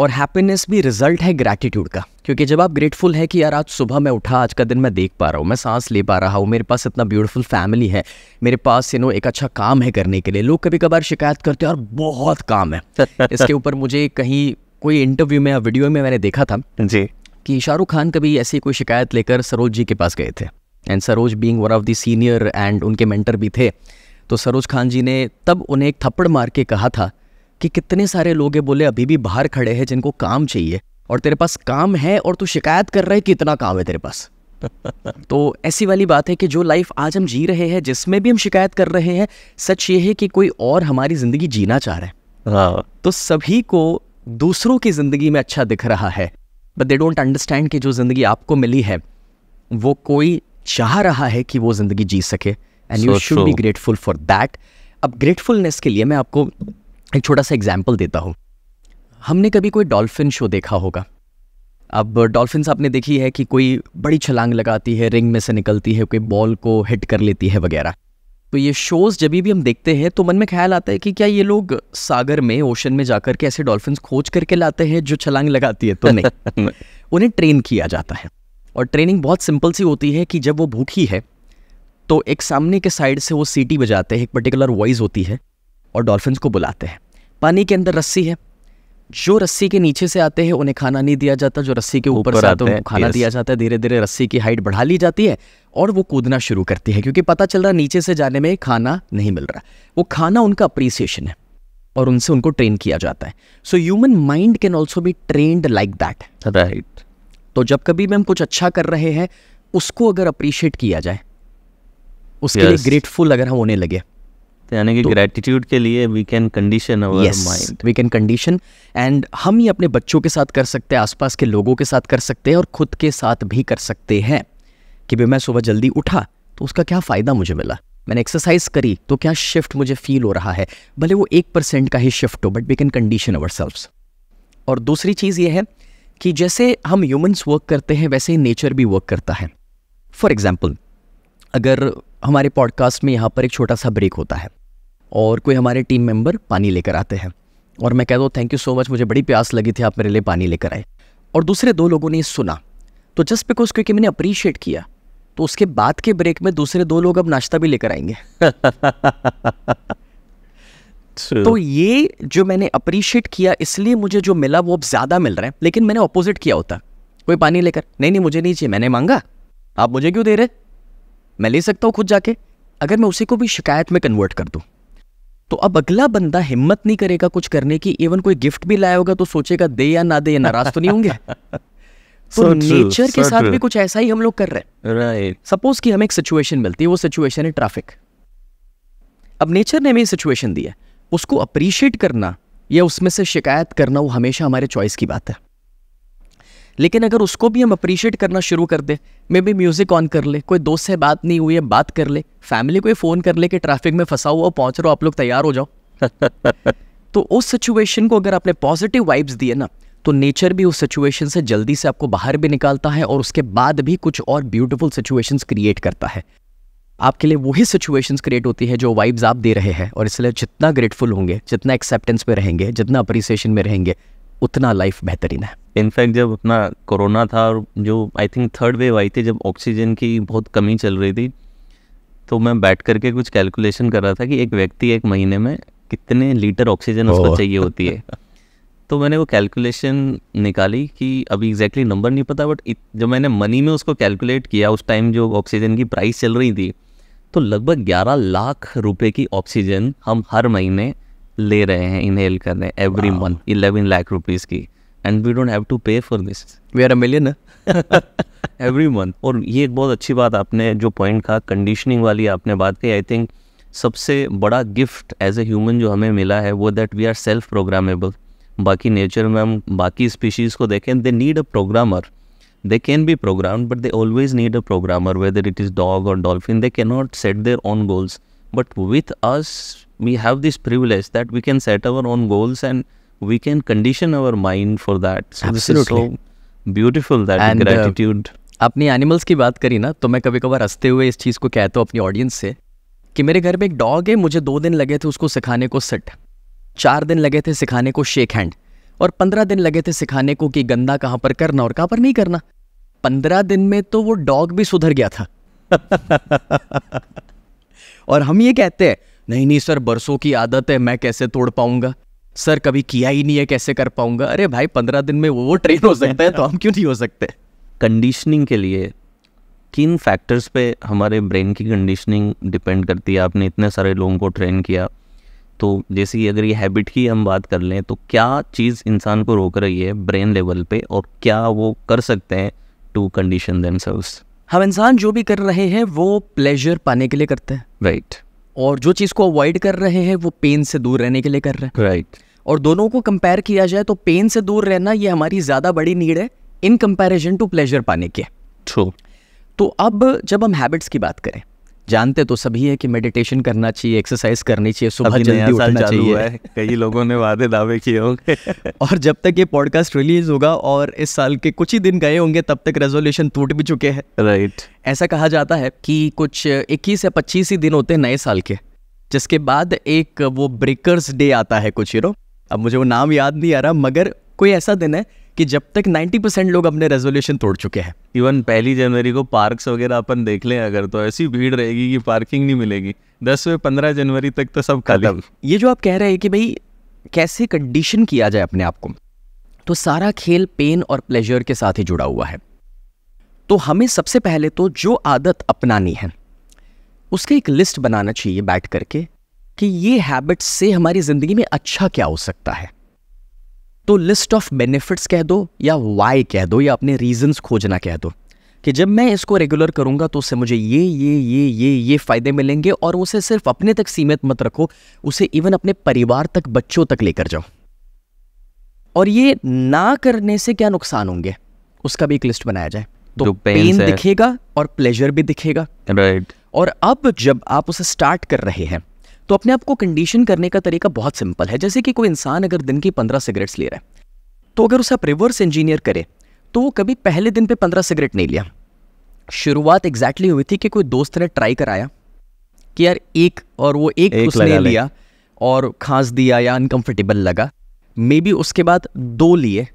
Speaker 1: और हैप्पीनेस भी रिजल्ट है ग्रैटिट्यूड का क्योंकि जब आप ग्रेटफुल है कि यार आज सुबह मैं उठा आज का दिन मैं देख पा रहा हूँ मैं सांस ले पा रहा हूँ मेरे पास इतना ब्यूटीफुल फैमिली है मेरे पास यू नो एक अच्छा काम है करने के लिए लोग कभी कभार शिकायत करते हैं और बहुत काम है (laughs) इसके ऊपर मुझे कहीं कोई इंटरव्यू में या वीडियो में मैंने देखा था जी कि शाहरुख खान कभी ऐसी कोई शिकायत लेकर सरोज जी के पास गए थे and Saroj being one of the senior and उनके मेंटर भी थे तो सरोज खान जी ने तब उन्हें एक थप्पड़ मार के कहा था कि कितने सारे लोग बोले अभी भी बाहर खड़े हैं जिनको काम चाहिए और तेरे पास काम है और तू शिकायत कर रहा है कि इतना काम है तेरे पास (laughs) तो ऐसी वाली बात है कि जो लाइफ आज हम जी रहे हैं जिसमें भी हम शिकायत कर रहे हैं सच ये है कि कोई और हमारी ज़िंदगी जीना चाह रहा है हाँ। तो सभी को दूसरों की ज़िंदगी में अच्छा दिख रहा है बट दे डोंट अंडरस्टैंड कि जो ज़िंदगी आपको मिली है वो कोई चाह रहा है कि वो ज़िंदगी जी सके and you should be grateful for that अब ग्रेटफुलनेस के लिए मैं आपको एक छोटा सा एग्जाम्पल देता हूँ हमने कभी कोई डॉल्फिन शो देखा होगा अब डॉल्फिन्स आपने देखी है कि कोई बड़ी छलांग लगाती है रिंग में से निकलती है कोई बॉल को हिट कर लेती है वगैरह तो ये शोज़ जब भी हम देखते हैं तो मन में ख्याल आता है कि क्या ये लोग सागर में ओशन में जाकर के ऐसे डॉल्फिन खोज करके लाते हैं जो छलांग लगाती है तो नहीं (laughs) उन्हें ट्रेन किया जाता है और ट्रेनिंग बहुत सिंपल सी होती है कि जब वो भूखी है तो एक सामने के साइड से वो सीटी बजाते हैं एक पर्टिकुलर वॉइस होती है और डॉल्फिन को बुलाते हैं पानी के अंदर रस्सी है जो रस्सी के नीचे से आते हैं उन्हें खाना नहीं दिया जाता जो रस्सी के ऊपर से आते हैं उनको खाना दिया जाता है धीरे धीरे रस्सी की हाइट बढ़ा ली जाती है और वो कूदना शुरू करती है क्योंकि पता चल रहा नीचे से जाने में खाना नहीं मिल रहा वो खाना उनका अप्रिसिएशन है और उनसे उनको ट्रेन किया जाता है so human mind can also be trained like that right तो जब कभी भी हम कुछ अच्छा कर रहे हैं उसको अगर अप्रिशिएट किया जाए उसके yes. लिए ग्रेटफुल अगर हम होने लगे तो यानी कि ग्रेटिट्यूड तो- के लिए we can condition our mind we can condition and हम ही अपने बच्चों के साथ कर सकते हैं आसपास के लोगों के साथ कर सकते हैं और खुद के साथ भी कर सकते हैं कि भाई मैं सुबह जल्दी उठा तो उसका क्या फ़ायदा मुझे मिला मैंने एक्सरसाइज करी तो क्या शिफ्ट मुझे फील हो रहा है भले वो एक परसेंट का ही शिफ्ट हो but we can condition ourself और दूसरी चीज़ ये है कि जैसे हम ह्यूमंस वर्क करते हैं वैसे ही नेचर भी वर्क करता है फॉर एग्ज़ाम्पल अगर हमारे पॉडकास्ट में यहाँ पर एक छोटा सा ब्रेक होता है और कोई हमारे टीम मेंबर पानी लेकर आते हैं और मैं कहता हूँ थैंक यू सो मच मुझे बड़ी प्यास लगी थी आप मेरे लिए पानी लेकर आए और दूसरे दो लोगों ने सुना तो जस्ट बिकॉज क्योंकि मैंने अप्रिशिएट किया तो उसके बाद के ब्रेक में दूसरे दो लोग अब नाश्ता भी लेकर आएंगे तो ये जो मैंने अप्रिशिएट किया इसलिए मुझे जो मिला वो अब ज़्यादा मिल रहा है लेकिन मैंने अपोजिट किया होता कोई पानी लेकर नहीं नहीं मुझे नहीं चाहिए मैंने मांगा आप मुझे क्यों दे रहे मैं ले सकता हूँ खुद जाके अगर मैं उसी को भी शिकायत में कन्वर्ट कर दूँ तो अब अगला बंदा हिम्मत नहीं करेगा कुछ करने की इवन कोई गिफ्ट भी लाया होगा तो सोचेगा दे या ना दे या नाराज तो नहीं होंगे (laughs) तो so नेचर true, के so साथ true. भी कुछ ऐसा ही हम लोग कर रहे हैं राइट सपोज कि हमें एक सिचुएशन मिलती है वो सिचुएशन है ट्रैफिक अब नेचर ने हमें सिचुएशन दी है उसको अप्रिशिएट करना या उसमें से शिकायत करना वो हमेशा हमारे चॉइस की बात है लेकिन अगर उसको भी हम अप्रिशिएट करना शुरू कर दें मे बी म्यूज़िक ऑन कर ले कोई दोस्त से बात नहीं हुई है बात कर ले फैमिली को फ़ोन कर ले कि ट्रैफिक में फंसा हुआ पहुँच रहा हो आप लोग तैयार हो जाओ (laughs) तो उस सिचुएशन को अगर आपने पॉजिटिव वाइब्स दिए ना तो नेचर भी उस सिचुएशन से जल्दी से आपको बाहर भी निकालता है और उसके बाद भी कुछ और ब्यूटीफुल सिचुएशंस क्रिएट करता है आपके लिए वही सिचुएशंस क्रिएट होती है जो वाइब्स आप दे रहे हैं और इसलिए जितना ग्रेटफुल होंगे जितना एक्सेप्टेंस में रहेंगे जितना अप्रिसिएशन में रहेंगे उतना लाइफ बेहतरीन है
Speaker 2: इनफैक्ट जब अपना कोरोना था और जो आई थिंक थर्ड वेव आई थी जब ऑक्सीजन की बहुत कमी चल रही थी तो मैं बैठ करके कुछ कैलकुलेशन कर रहा था कि एक व्यक्ति एक महीने में कितने लीटर ऑक्सीजन उसको चाहिए होती है तो मैंने वो कैलकुलेशन निकाली कि अभी एग्जैक्टली नंबर नहीं पता बट जब मैंने मनी में उसको कैलकुलेट किया उस टाइम जो ऑक्सीजन की प्राइस चल रही थी तो लगभग ग्यारह लाख रुपए की ऑक्सीजन हम हर महीने ले रहे हैं इनहेल कर रहे हैं every month eleven lakh rupees की and we don't have to pay for this we are a million every month और ये एक बहुत अच्छी बात आपने जो पॉइंट कहा कंडीशनिंग वाली आपने बात कही आई थिंक सबसे बड़ा गिफ्ट एज ए ह्यूमन जो हमें मिला है वो that we are self programmable बाकी नेचर में हम बाकी स्पीशीज़ को देखें they need a programmer they can be program but they always need a programmer whether it is dog और dolphin they not set their own goals but with us we have this privilege that we can set our own goals and we
Speaker 1: can condition our mind for that. So Absolutely. this is so beautiful that and, gratitude. Uh, आपने animals की बात करी ना तो मैं कभी कभार हंसते हुए इस चीज़ को कहता तो हूँ अपनी ऑडियंस से कि मेरे घर में एक डॉग है मुझे दो दिन लगे थे उसको सिखाने को सट चार दिन लगे थे सिखाने को शेक हैंड और पंद्रह दिन लगे थे सिखाने को कि गंदा कहाँ पर करना और कहाँ पर नहीं करना पंद्रह दिन में तो वो डॉग भी सुधर गया था (laughs) और हम ये कहते हैं नहीं नहीं सर बरसों की आदत है मैं कैसे तोड़ पाऊंगा सर कभी किया ही नहीं है कैसे कर पाऊंगा अरे भाई पंद्रह दिन में वो वो ट्रेन हो सकते है तो हम क्यों नहीं हो सकते कंडीशनिंग
Speaker 2: के लिए किन फैक्टर्स पे हमारे ब्रेन की कंडीशनिंग डिपेंड करती है आपने इतने सारे लोगों को ट्रेन किया तो जैसे कि अगर ये हैबिट की हम बात कर लें तो क्या चीज़ इंसान को रोक रही है ब्रेन लेवल पे और क्या वो कर सकते हैं टू
Speaker 1: कंडीशन देम हम इंसान जो भी कर रहे हैं वो प्लेजर पाने के लिए करते हैं राइट right. और जो चीज़ को अवॉइड कर रहे हैं वो पेन से दूर रहने के लिए कर रहे हैं राइट right. और दोनों को कंपेयर किया जाए तो पेन से दूर रहना ये हमारी ज़्यादा बड़ी नीड है इन कंपेरिजन टू प्लेजर पाने के ट्रू तो अब जब हम हैबिट्स की बात करें जानते तो सभी है कि मेडिटेशन करना चाहिए एक्सरसाइज करनी चाहिए सुबह जल्दी उठना चाहिए कई लोगों ने वादे दावे किए होंगे (laughs) और जब तक ये पॉडकास्ट रिलीज होगा और इस साल के कुछ ही दिन गए होंगे तब तक रेजोल्यूशन टूट भी चुके हैं राइट right. ऐसा कहा जाता है कि कुछ इक्कीस या पच्चीस ही दिन होते हैं नए साल के जिसके बाद एक वो ब्रेकर्स डे आता है कुछ हीरो अब मुझे वो नाम याद नहीं आ रहा मगर कोई ऐसा दिन है कि जब तक 90 परसेंट लोग अपने रेजोल्यूशन तोड़ चुके हैं इवन
Speaker 2: पहली जनवरी को पार्क्स वगैरह अपन देख लें अगर तो ऐसी भीड़ रहेगी कि पार्किंग नहीं मिलेगी दस
Speaker 1: से पंद्रह जनवरी तक तो सब खत्म ये जो आप कह रहे हैं कि भाई कैसे कंडीशन किया जाए अपने आप को तो सारा खेल पेन और प्लेजर के साथ ही जुड़ा हुआ है तो हमें सबसे पहले तो जो आदत अपनानी है उसके एक लिस्ट बनाना चाहिए बैठ करके कि ये हैबिट्स से हमारी ज़िंदगी में अच्छा क्या हो सकता है तो लिस्ट ऑफ बेनिफिट्स कह दो या वाई कह दो या अपने रीजंस खोजना कह दो कि जब मैं इसको रेगुलर करूंगा तो उससे मुझे ये ये ये ये ये फ़ायदे मिलेंगे और उसे सिर्फ अपने तक सीमित मत रखो उसे इवन अपने परिवार तक बच्चों तक लेकर जाओ और ये ना करने से क्या नुकसान होंगे उसका भी एक लिस्ट बनाया जाए तो पेन दिखेगा और प्लेजर भी दिखेगा राइट right. और अब जब आप उसे स्टार्ट कर रहे हैं तो अपने आप को कंडीशन करने का तरीका बहुत सिंपल है जैसे कि कोई इंसान अगर दिन की पंद्रह सिगरेट्स ले रहा है तो अगर उसे आप रिवर्स इंजीनियर करें तो वो कभी पहले दिन पे पंद्रह सिगरेट नहीं लिया शुरुआत एग्जैक्टली हुई थी कि कोई दोस्त ने ट्राई कराया कि यार एक और वो एक, एक उसने लिया और खांस दिया या अनकंफर्टेबल लगा मे बी उसके बाद दो लिए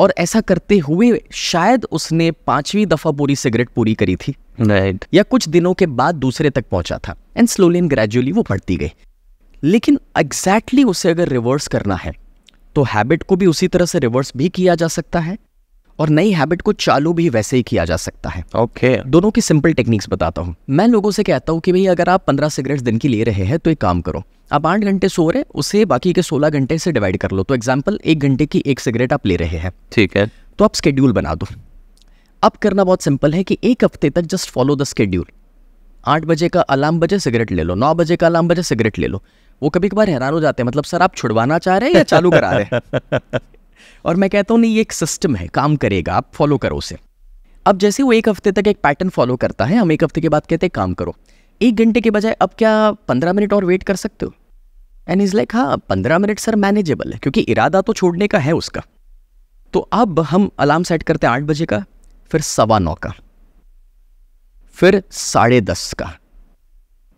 Speaker 1: और ऐसा करते हुए शायद उसने पांचवी दफ़ा पूरी सिगरेट पूरी करी थी right. या कुछ दिनों के बाद दूसरे तक पहुंचा था एंड स्लोली एंड ग्रेजुअली वो बढ़ती गई लेकिन एग्जैक्टली exactly उसे अगर रिवर्स करना है तो हैबिट को भी उसी तरह से रिवर्स भी किया जा सकता है और नई हैबिट को चालू भी वैसे ही किया जा सकता है ओके okay. दोनों की सिंपल टेक्निक्स बताता हूँ मैं लोगों से कहता हूँ कि भाई अगर आप पंद्रह सिगरेट्स दिन की ले रहे हैं तो एक काम करो आप आठ घंटे सो रहे उसे बाकी के सोलह घंटे से डिवाइड कर लो तो एग्जाम्पल एक घंटे की एक सिगरेट आप ले रहे हैं ठीक है तो आप स्केड्यूल बना दो अब करना बहुत सिंपल है कि एक हफ्ते तक जस्ट फॉलो द स्केड्यूल आठ बजे का अलार्म बजे सिगरेट ले लो नौ बजे का अलार्म बजे सिगरेट ले लो वो कभी कभार हैरान हो जाते हैं मतलब सर आप छुड़वाना चाह रहे हैं या चालू करा रहे हैं (laughs) और मैं कहता हूँ नहीं ये एक सिस्टम है काम करेगा आप फॉलो करो उसे अब जैसे वो एक हफ्ते तक एक पैटर्न फॉलो करता है हम एक हफ्ते के बाद कहते हैं काम करो एक घंटे के बजाय अब क्या पंद्रह मिनट और वेट कर सकते हो एंड इज़ लाइक हाँ पंद्रह मिनट सर मैनेजेबल है क्योंकि इरादा तो छोड़ने का है उसका तो अब हम अलार्म सेट करते हैं आठ बजे का फिर सवा नौ का फिर साढ़े दस का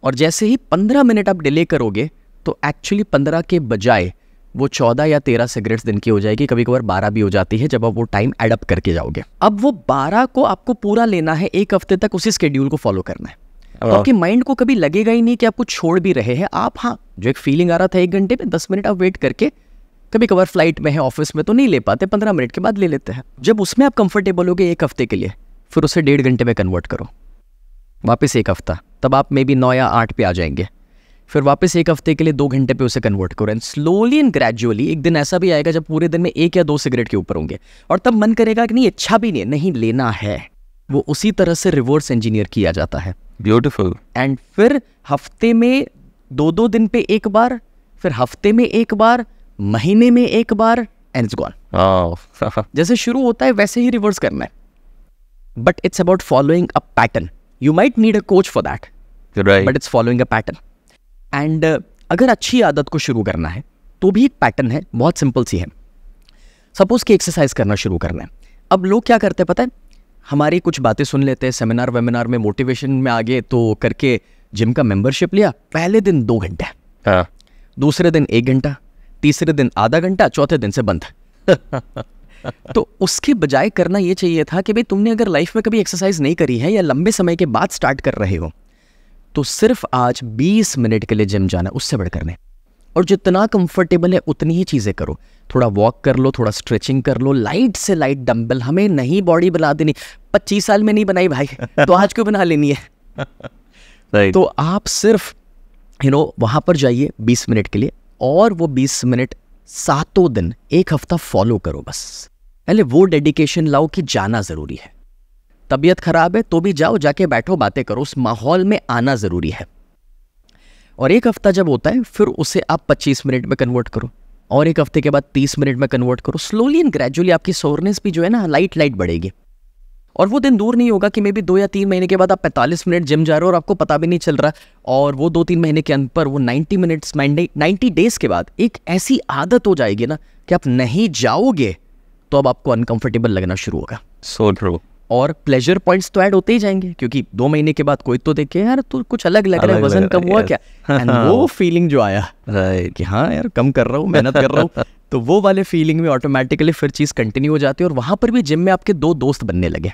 Speaker 1: और जैसे ही पंद्रह मिनट आप डिले करोगे तो एक्चुअली पंद्रह के बजाय वो चौदह या तेरह सिगरेट्स दिन की हो जाएगी कभी कभार बारह भी हो जाती है जब आप वो टाइम एडअप करके जाओगे अब वो बारह को आपको पूरा लेना है एक हफ्ते तक उसी स्केड्यूल को फॉलो करना है तो आपके माइंड को कभी लगेगा ही नहीं कि आप कुछ छोड़ भी रहे हैं आप हाँ जो एक फीलिंग आ रहा था एक घंटे में दस मिनट आप वेट करके कभी कभार फ्लाइट में है ऑफिस में तो नहीं ले पाते पंद्रह मिनट के बाद ले लेते हैं जब उसमें आप कंफर्टेबल हो गए एक हफ्ते के लिए फिर उसे डेढ़ घंटे में कन्वर्ट करो वापस एक हफ्ता तब आप मे बी नौ या आठ पे आ जाएंगे फिर वापस एक हफ्ते के लिए दो घंटे पे उसे कन्वर्ट करो एंड स्लोली एंड ग्रेजुअली एक दिन ऐसा भी आएगा जब पूरे दिन में एक या दो सिगरेट के ऊपर होंगे और तब मन करेगा कि नहीं अच्छा भी नहीं नहीं लेना है वो उसी तरह से रिवर्स इंजीनियर किया जाता है ब्यूटिफुल एंड फिर हफ्ते में दो दो दिन पे एक बार फिर हफ्ते में एक बार महीने में एक बार एंड इट्स
Speaker 2: गॉन
Speaker 1: जैसे शुरू होता है वैसे ही रिवर्स करना है but it's about following a pattern you might need a coach for that but it's following a pattern and अगर अच्छी आदत को शुरू करना है तो भी एक पैटर्न है बहुत सिंपल सी है सपोज कि एक्सरसाइज करना शुरू करना है अब लोग क्या करते हैं पता है हमारी कुछ बातें सुन लेते हैं सेमिनार वेमिनार में मोटिवेशन में आगे तो करके जिम का मेंबरशिप लिया पहले दिन दो घंटे हाँ। दूसरे दिन एक घंटा तीसरे दिन आधा घंटा चौथे दिन से बंद (laughs) तो उसके बजाय करना ये चाहिए था कि भाई तुमने अगर लाइफ में कभी एक्सरसाइज नहीं करी है या लंबे समय के बाद स्टार्ट कर रहे हो तो सिर्फ आज 20 मिनट के लिए जिम जाना उससे बढ़कर नहीं और जितना कंफर्टेबल है उतनी ही चीज़ें करो थोड़ा वॉक कर लो थोड़ा स्ट्रेचिंग कर लो लाइट से लाइट डम्बल हमें नहीं बॉडी बना देनी पच्चीस साल में नहीं बनाई भाई (laughs) तो आज क्यों बना लेनी है right. तो आप सिर्फ यू नो वहां पर जाइए बीस मिनट के लिए और वो बीस मिनट सातों दिन एक हफ्ता फॉलो करो बस पहले वो डेडिकेशन लाओ कि जाना ज़रूरी है तबीयत खराब है तो भी जाओ जाके बैठो बातें करो उस माहौल में आना ज़रूरी है और एक हफ्ता जब होता है फिर उसे आप 25 मिनट में कन्वर्ट करो और एक हफ्ते के बाद 30 मिनट में कन्वर्ट करो स्लोली एंड ग्रेजुअली आपकी सोरनेस भी जो है ना लाइट लाइट बढ़ेगी और वो दिन दूर नहीं होगा कि मे बी दो या तीन महीने के बाद आप 45 मिनट जिम जा रहे हो और आपको पता भी नहीं चल रहा और वो दो तीन महीने के अंत पर वो 90 मिनट्स नाइन्टी डेज के बाद एक ऐसी आदत हो जाएगी ना कि आप नहीं जाओगे तो अब आपको अनकंफर्टेबल लगना शुरू होगा सो so ट्रू और प्लेजर पॉइंट्स तो ऐड होते ही जाएंगे क्योंकि दो महीने के बाद कोई तो देखे यार तू कुछ अलग लग रहा है वजन कम हुआ क्या एंड (laughs) वो फीलिंग जो आया कि हाँ यार कम कर रहा हूँ मेहनत कर रहा हूँ (laughs) तो वो वाले फीलिंग में ऑटोमेटिकली फिर चीज़ कंटिन्यू हो जाती है और वहां पर भी जिम में आपके दो दोस्त बनने लगे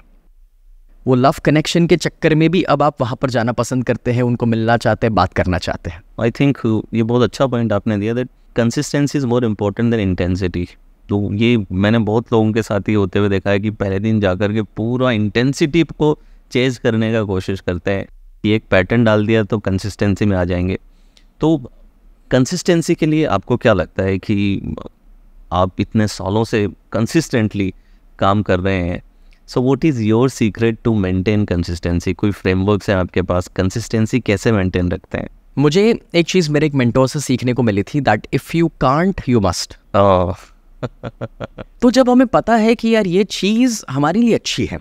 Speaker 1: वो लव कनेक्शन के चक्कर में भी अब आप वहां पर जाना पसंद करते हैं उनको मिलना चाहते हैं बात करना चाहते हैं
Speaker 2: आई थिंक uh, ये बहुत अच्छा पॉइंट आपने दिया that consistency is more important than intensity तो ये मैंने बहुत लोगों के साथ ही होते हुए देखा है कि पहले दिन जाकर के पूरा इंटेंसिटी को चेज करने का कोशिश करते हैं कि एक पैटर्न डाल दिया तो कंसिस्टेंसी में आ जाएंगे तो कंसिस्टेंसी के लिए आपको क्या लगता है कि आप इतने सालों से कंसिस्टेंटली काम कर रहे हैं so what is your secret to
Speaker 1: maintain consistency कोई फ्रेमवर्क है आपके पास कंसिस्टेंसी कैसे मेंटेन रखते हैं मुझे एक चीज़ मेरे एक मेंटोर से सीखने को मिली थी that if you can't you must तो जब हमें पता है कि यार ये चीज़ हमारे लिए अच्छी है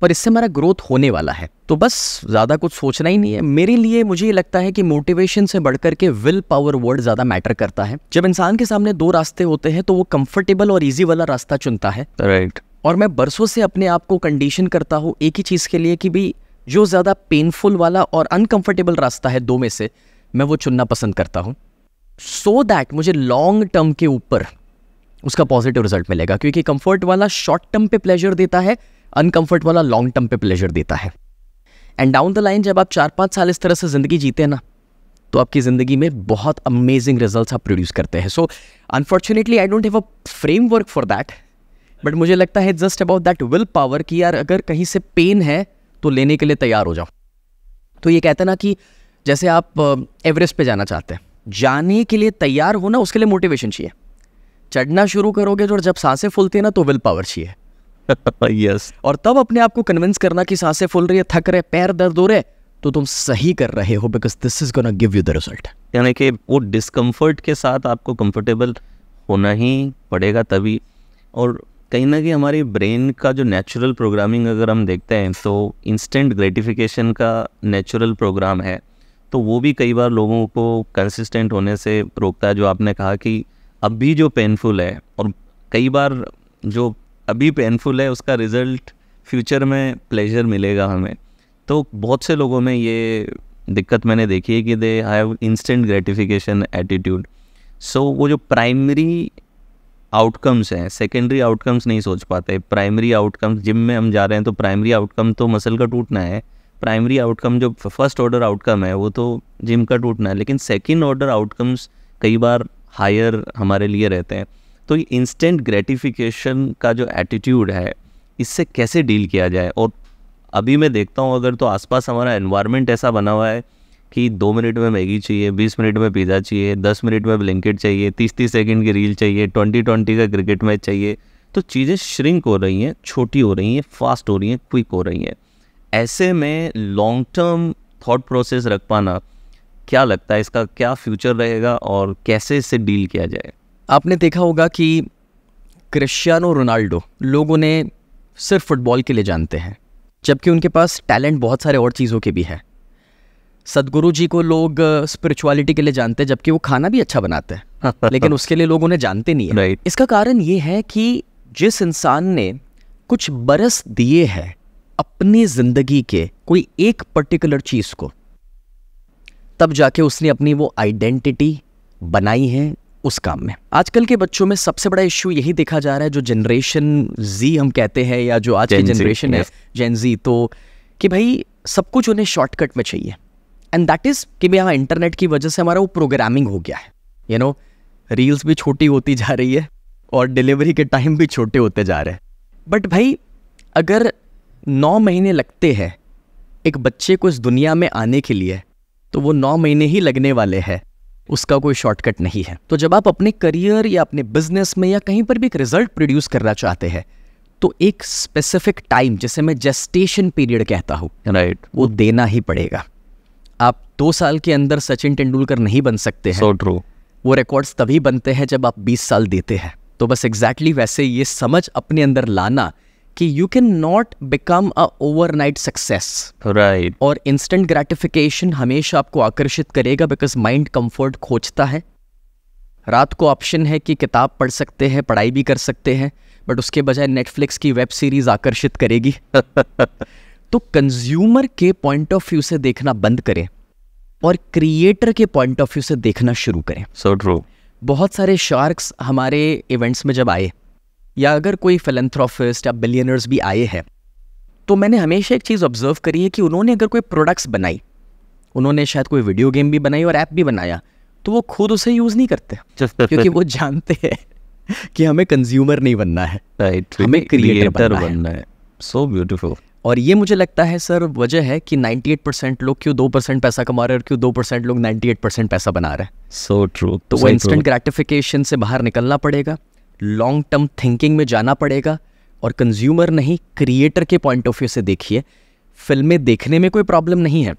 Speaker 1: पर इससे हमारा ग्रोथ होने वाला है तो बस ज़्यादा कुछ सोचना ही नहीं है मेरे लिए मुझे लगता है कि मोटिवेशन से बढ़कर के विल पावर वर्ड ज़्यादा मैटर करता है जब इंसान के सामने दो रास्ते होते हैं तो वो कंफर्टेबल और इजी वाला रास्ता चुनता है राइट right. और मैं बरसों से अपने आप को कंडीशन करता हूँ एक ही चीज़ के लिए कि भाई जो ज़्यादा पेनफुल वाला और अनकंफर्टेबल रास्ता है दो में से मैं वो चुनना पसंद करता हूँ सो so दैट मुझे लॉन्ग टर्म के ऊपर उसका पॉजिटिव रिजल्ट मिलेगा क्योंकि कंफर्ट वाला शॉर्ट टर्म पे प्लेजर देता है अनकंफर्ट वाला लॉन्ग टर्म पे प्लेजर देता है एंड डाउन द लाइन जब आप चार पाँच साल इस तरह से ज़िंदगी जीते हैं ना तो आपकी ज़िंदगी में बहुत अमेजिंग रिजल्ट आप प्रोड्यूस करते हैं so unfortunately I don't have a framework for that but मुझे लगता है just about that will power कि यार अगर कहीं से पेन है तो लेने के लिए तैयार हो जाओ तो ये कहते ना कि जैसे आप एवरेस्ट पे जाना चाहते हैं जाने के लिए तैयार होना उसके लिए मोटिवेशन चाहिए चढ़ना शुरू करोगे तो और जब सांसें फूलती है ना तो विल पावर चाहिए यस और तब अपने आप को कन्विंस करना कि सांसें फूल रही है थक रहे पैर दर्द हो रहे तो तुम सही कर रहे हो because this is gonna give you the result
Speaker 2: यानी कि वो डिसकम्फर्ट के साथ आपको कंफर्टेबल होना ही पड़ेगा तभी और कहीं ना कहीं हमारी ब्रेन का जो नेचुरल प्रोग्रामिंग अगर हम देखते हैं तो इंस्टेंट ग्रेटिफिकेशन का नेचुरल प्रोग्राम है तो वो भी कई बार लोगों को कंसिस्टेंट होने से रोकता है जो आपने कहा कि अब भी जो पेनफुल है और कई बार जो अभी पेनफुल है उसका रिज़ल्ट फ्यूचर में प्लेजर मिलेगा हमें तो बहुत से लोगों में ये दिक्कत मैंने देखी है कि they have instant gratification attitude so वो जो प्राइमरी आउटकम्स हैं सेकेंडरी आउटकम्स नहीं सोच पाते प्राइमरी आउटकम्स जिम में हम जा रहे हैं तो प्राइमरी आउटकम तो मसल का टूटना है प्राइमरी आउटकम जो फर्स्ट ऑर्डर आउटकम है वो तो जिम का टूटना है लेकिन सेकेंड ऑर्डर आउटकम्स कई बार हायर हमारे लिए रहते हैं तो ये इंस्टेंट ग्रेटिफिकेशन का जो एटीट्यूड है इससे कैसे डील किया जाए और अभी मैं देखता हूँ अगर तो आसपास हमारा एनवायरनमेंट ऐसा बना हुआ है कि दो मिनट में मैगी चाहिए बीस मिनट में पिज़्ज़ा चाहिए दस मिनट में ब्लिंकेट चाहिए तीस तीस सेकेंड की रील चाहिए ट्वेंटी ट्वेंटी का क्रिकेट मैच चाहिए तो चीज़ें श्रिंक हो रही हैं छोटी हो रही हैं फास्ट हो रही हैं क्विक हो रही हैं ऐसे में लॉन्ग टर्म थाट प्रोसेस रख पाना क्या लगता है इसका
Speaker 1: क्या फ्यूचर रहेगा और कैसे इसे डील किया जाएगा आपने देखा होगा कि क्रिश्चियानो रोनाल्डो लोग उन्हें सिर्फ फुटबॉल के लिए जानते हैं जबकि उनके पास टैलेंट बहुत सारे और चीज़ों के भी है सदगुरु जी को लोग स्पिरिचुअलिटी के लिए जानते हैं जबकि वो खाना भी अच्छा बनाते हैं (laughs) लेकिन उसके लिए लोग उन्हें जानते नहीं है right. इसका कारण ये है कि जिस इंसान ने कुछ बरस दिए हैं अपनी ज़िंदगी के कोई एक पर्टिकुलर चीज़ को तब जाके उसने अपनी वो आइडेंटिटी बनाई है उस काम में आजकल के बच्चों में सबसे बड़ा इश्यू यही देखा जा रहा है जो जनरेशन जी हम कहते हैं या जो आज की जनरेशन है जेन जी तो कि भाई सब कुछ उन्हें शॉर्टकट में चाहिए एंड दैट इज़ कि भाई हाँ इंटरनेट की वजह से हमारा वो प्रोग्रामिंग हो गया है यू नो रील्स भी छोटी होती जा रही है और डिलीवरी के टाइम भी छोटे होते जा रहे हैं बट भाई अगर नौ महीने लगते हैं एक बच्चे को इस दुनिया में आने के लिए तो वो नौ महीने ही लगने वाले हैं उसका कोई शॉर्टकट नहीं है तो जब आप अपने करियर या अपने बिजनेस में या कहीं पर भी एक रिजल्ट प्रोड्यूस करना चाहते हैं तो एक स्पेसिफिक टाइम जैसे मैं जेस्टेशन पीरियड कहता हूँ राइट right. वो देना ही पड़ेगा आप दो साल के अंदर सचिन तेंदुलकर नहीं बन सकते हैं so वो रिकॉर्ड्स तभी बनते हैं जब आप 20 साल देते हैं तो बस एग्जैक्टली exactly वैसे ये समझ अपने अंदर लाना कि you can not become a overnight success right और इंस्टेंट ग्रेटिफिकेशन हमेशा आपको आकर्षित करेगा बिकॉज माइंड कंफर्ट खोजता है रात को ऑप्शन है कि किताब पढ़ सकते हैं पढ़ाई भी कर सकते हैं बट उसके बजाय नेटफ्लिक्स की वेब सीरीज आकर्षित करेगी (laughs) तो कंज्यूमर के पॉइंट ऑफ व्यू से देखना बंद करें और क्रिएटर के पॉइंट ऑफ व्यू से देखना शुरू करें सो so ट्रू बहुत सारे शार्क्स हमारे इवेंट्स में जब आए या अगर कोई फिलेंथ्रोफिस्ट या बिलियनर्स भी आए हैं तो मैंने हमेशा एक चीज़ ऑब्जर्व करी है कि उन्होंने अगर कोई प्रोडक्ट्स बनाई उन्होंने शायद कोई वीडियो गेम भी बनाई और ऐप भी बनाया तो वो खुद उसे यूज़ नहीं करते क्योंकि वो जानते हैं (laughs) कि हमें कंज्यूमर नहीं बनना है हमें क्रिएटर बनना
Speaker 2: है सो ब्यूटिफुल
Speaker 1: और ये मुझे लगता है सर वजह है कि 98 परसेंट लोग क्यों दो परसेंट पैसा कमा रहे हैं और क्यों दो परसेंट लोग 98 परसेंट पैसा बना रहे हैं
Speaker 2: सो ट्रू तो so वो इंस्टेंट
Speaker 1: ग्रेटिफिकेशन से बाहर निकलना पड़ेगा लॉन्ग टर्म थिंकिंग में जाना पड़ेगा और कंज्यूमर नहीं क्रिएटर के पॉइंट ऑफ व्यू से देखिए फिल्में देखने में कोई प्रॉब्लम नहीं है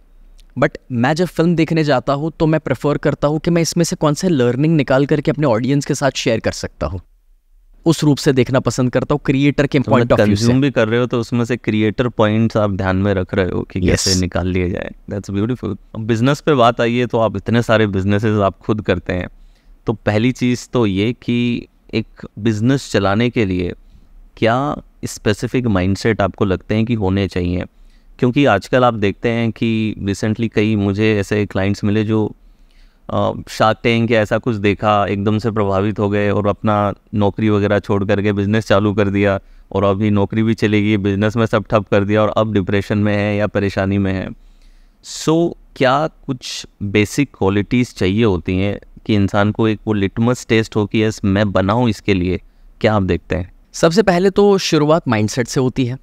Speaker 1: बट मैं जब फिल्म देखने जाता हूँ तो मैं प्रेफर करता हूँ कि मैं इसमें से कौन से लर्निंग निकाल करके अपने ऑडियंस के साथ शेयर कर सकता हूँ उस रूप से देखना पसंद करता हूँ क्रिएटर के पॉइंट ऑफ व्यू से
Speaker 2: भी कर रहे हो तो उसमें से क्रिएटर पॉइंट्स आप ध्यान में रख रहे हो कि yes. कैसे निकाल लिए जाए दैट्स ब्यूटीफुल बिजनेस पे बात आई है तो आप इतने सारे बिजनेसेस आप खुद करते हैं तो पहली चीज़ तो ये कि एक बिज़नेस चलाने के लिए क्या स्पेसिफिक माइंडसेट आपको लगते हैं कि होने चाहिए क्योंकि आजकल आप देखते हैं कि रिसेंटली कई मुझे ऐसे क्लाइंट्स मिले जो शार्क टैंक या ऐसा कुछ देखा एकदम से प्रभावित हो गए और अपना नौकरी वगैरह छोड़ करके बिज़नेस चालू कर दिया और अभी नौकरी भी चलेगी बिज़नेस में सब ठप कर दिया और अब डिप्रेशन में है या परेशानी में है सो so, क्या कुछ बेसिक क्वालिटीज़ चाहिए होती हैं कि इंसान को एक वो लिटमस टेस्ट हो कि यस मैं बना इसके लिए क्या आप
Speaker 1: देखते हैं सबसे पहले तो शुरुआत माइंडसेट से होती है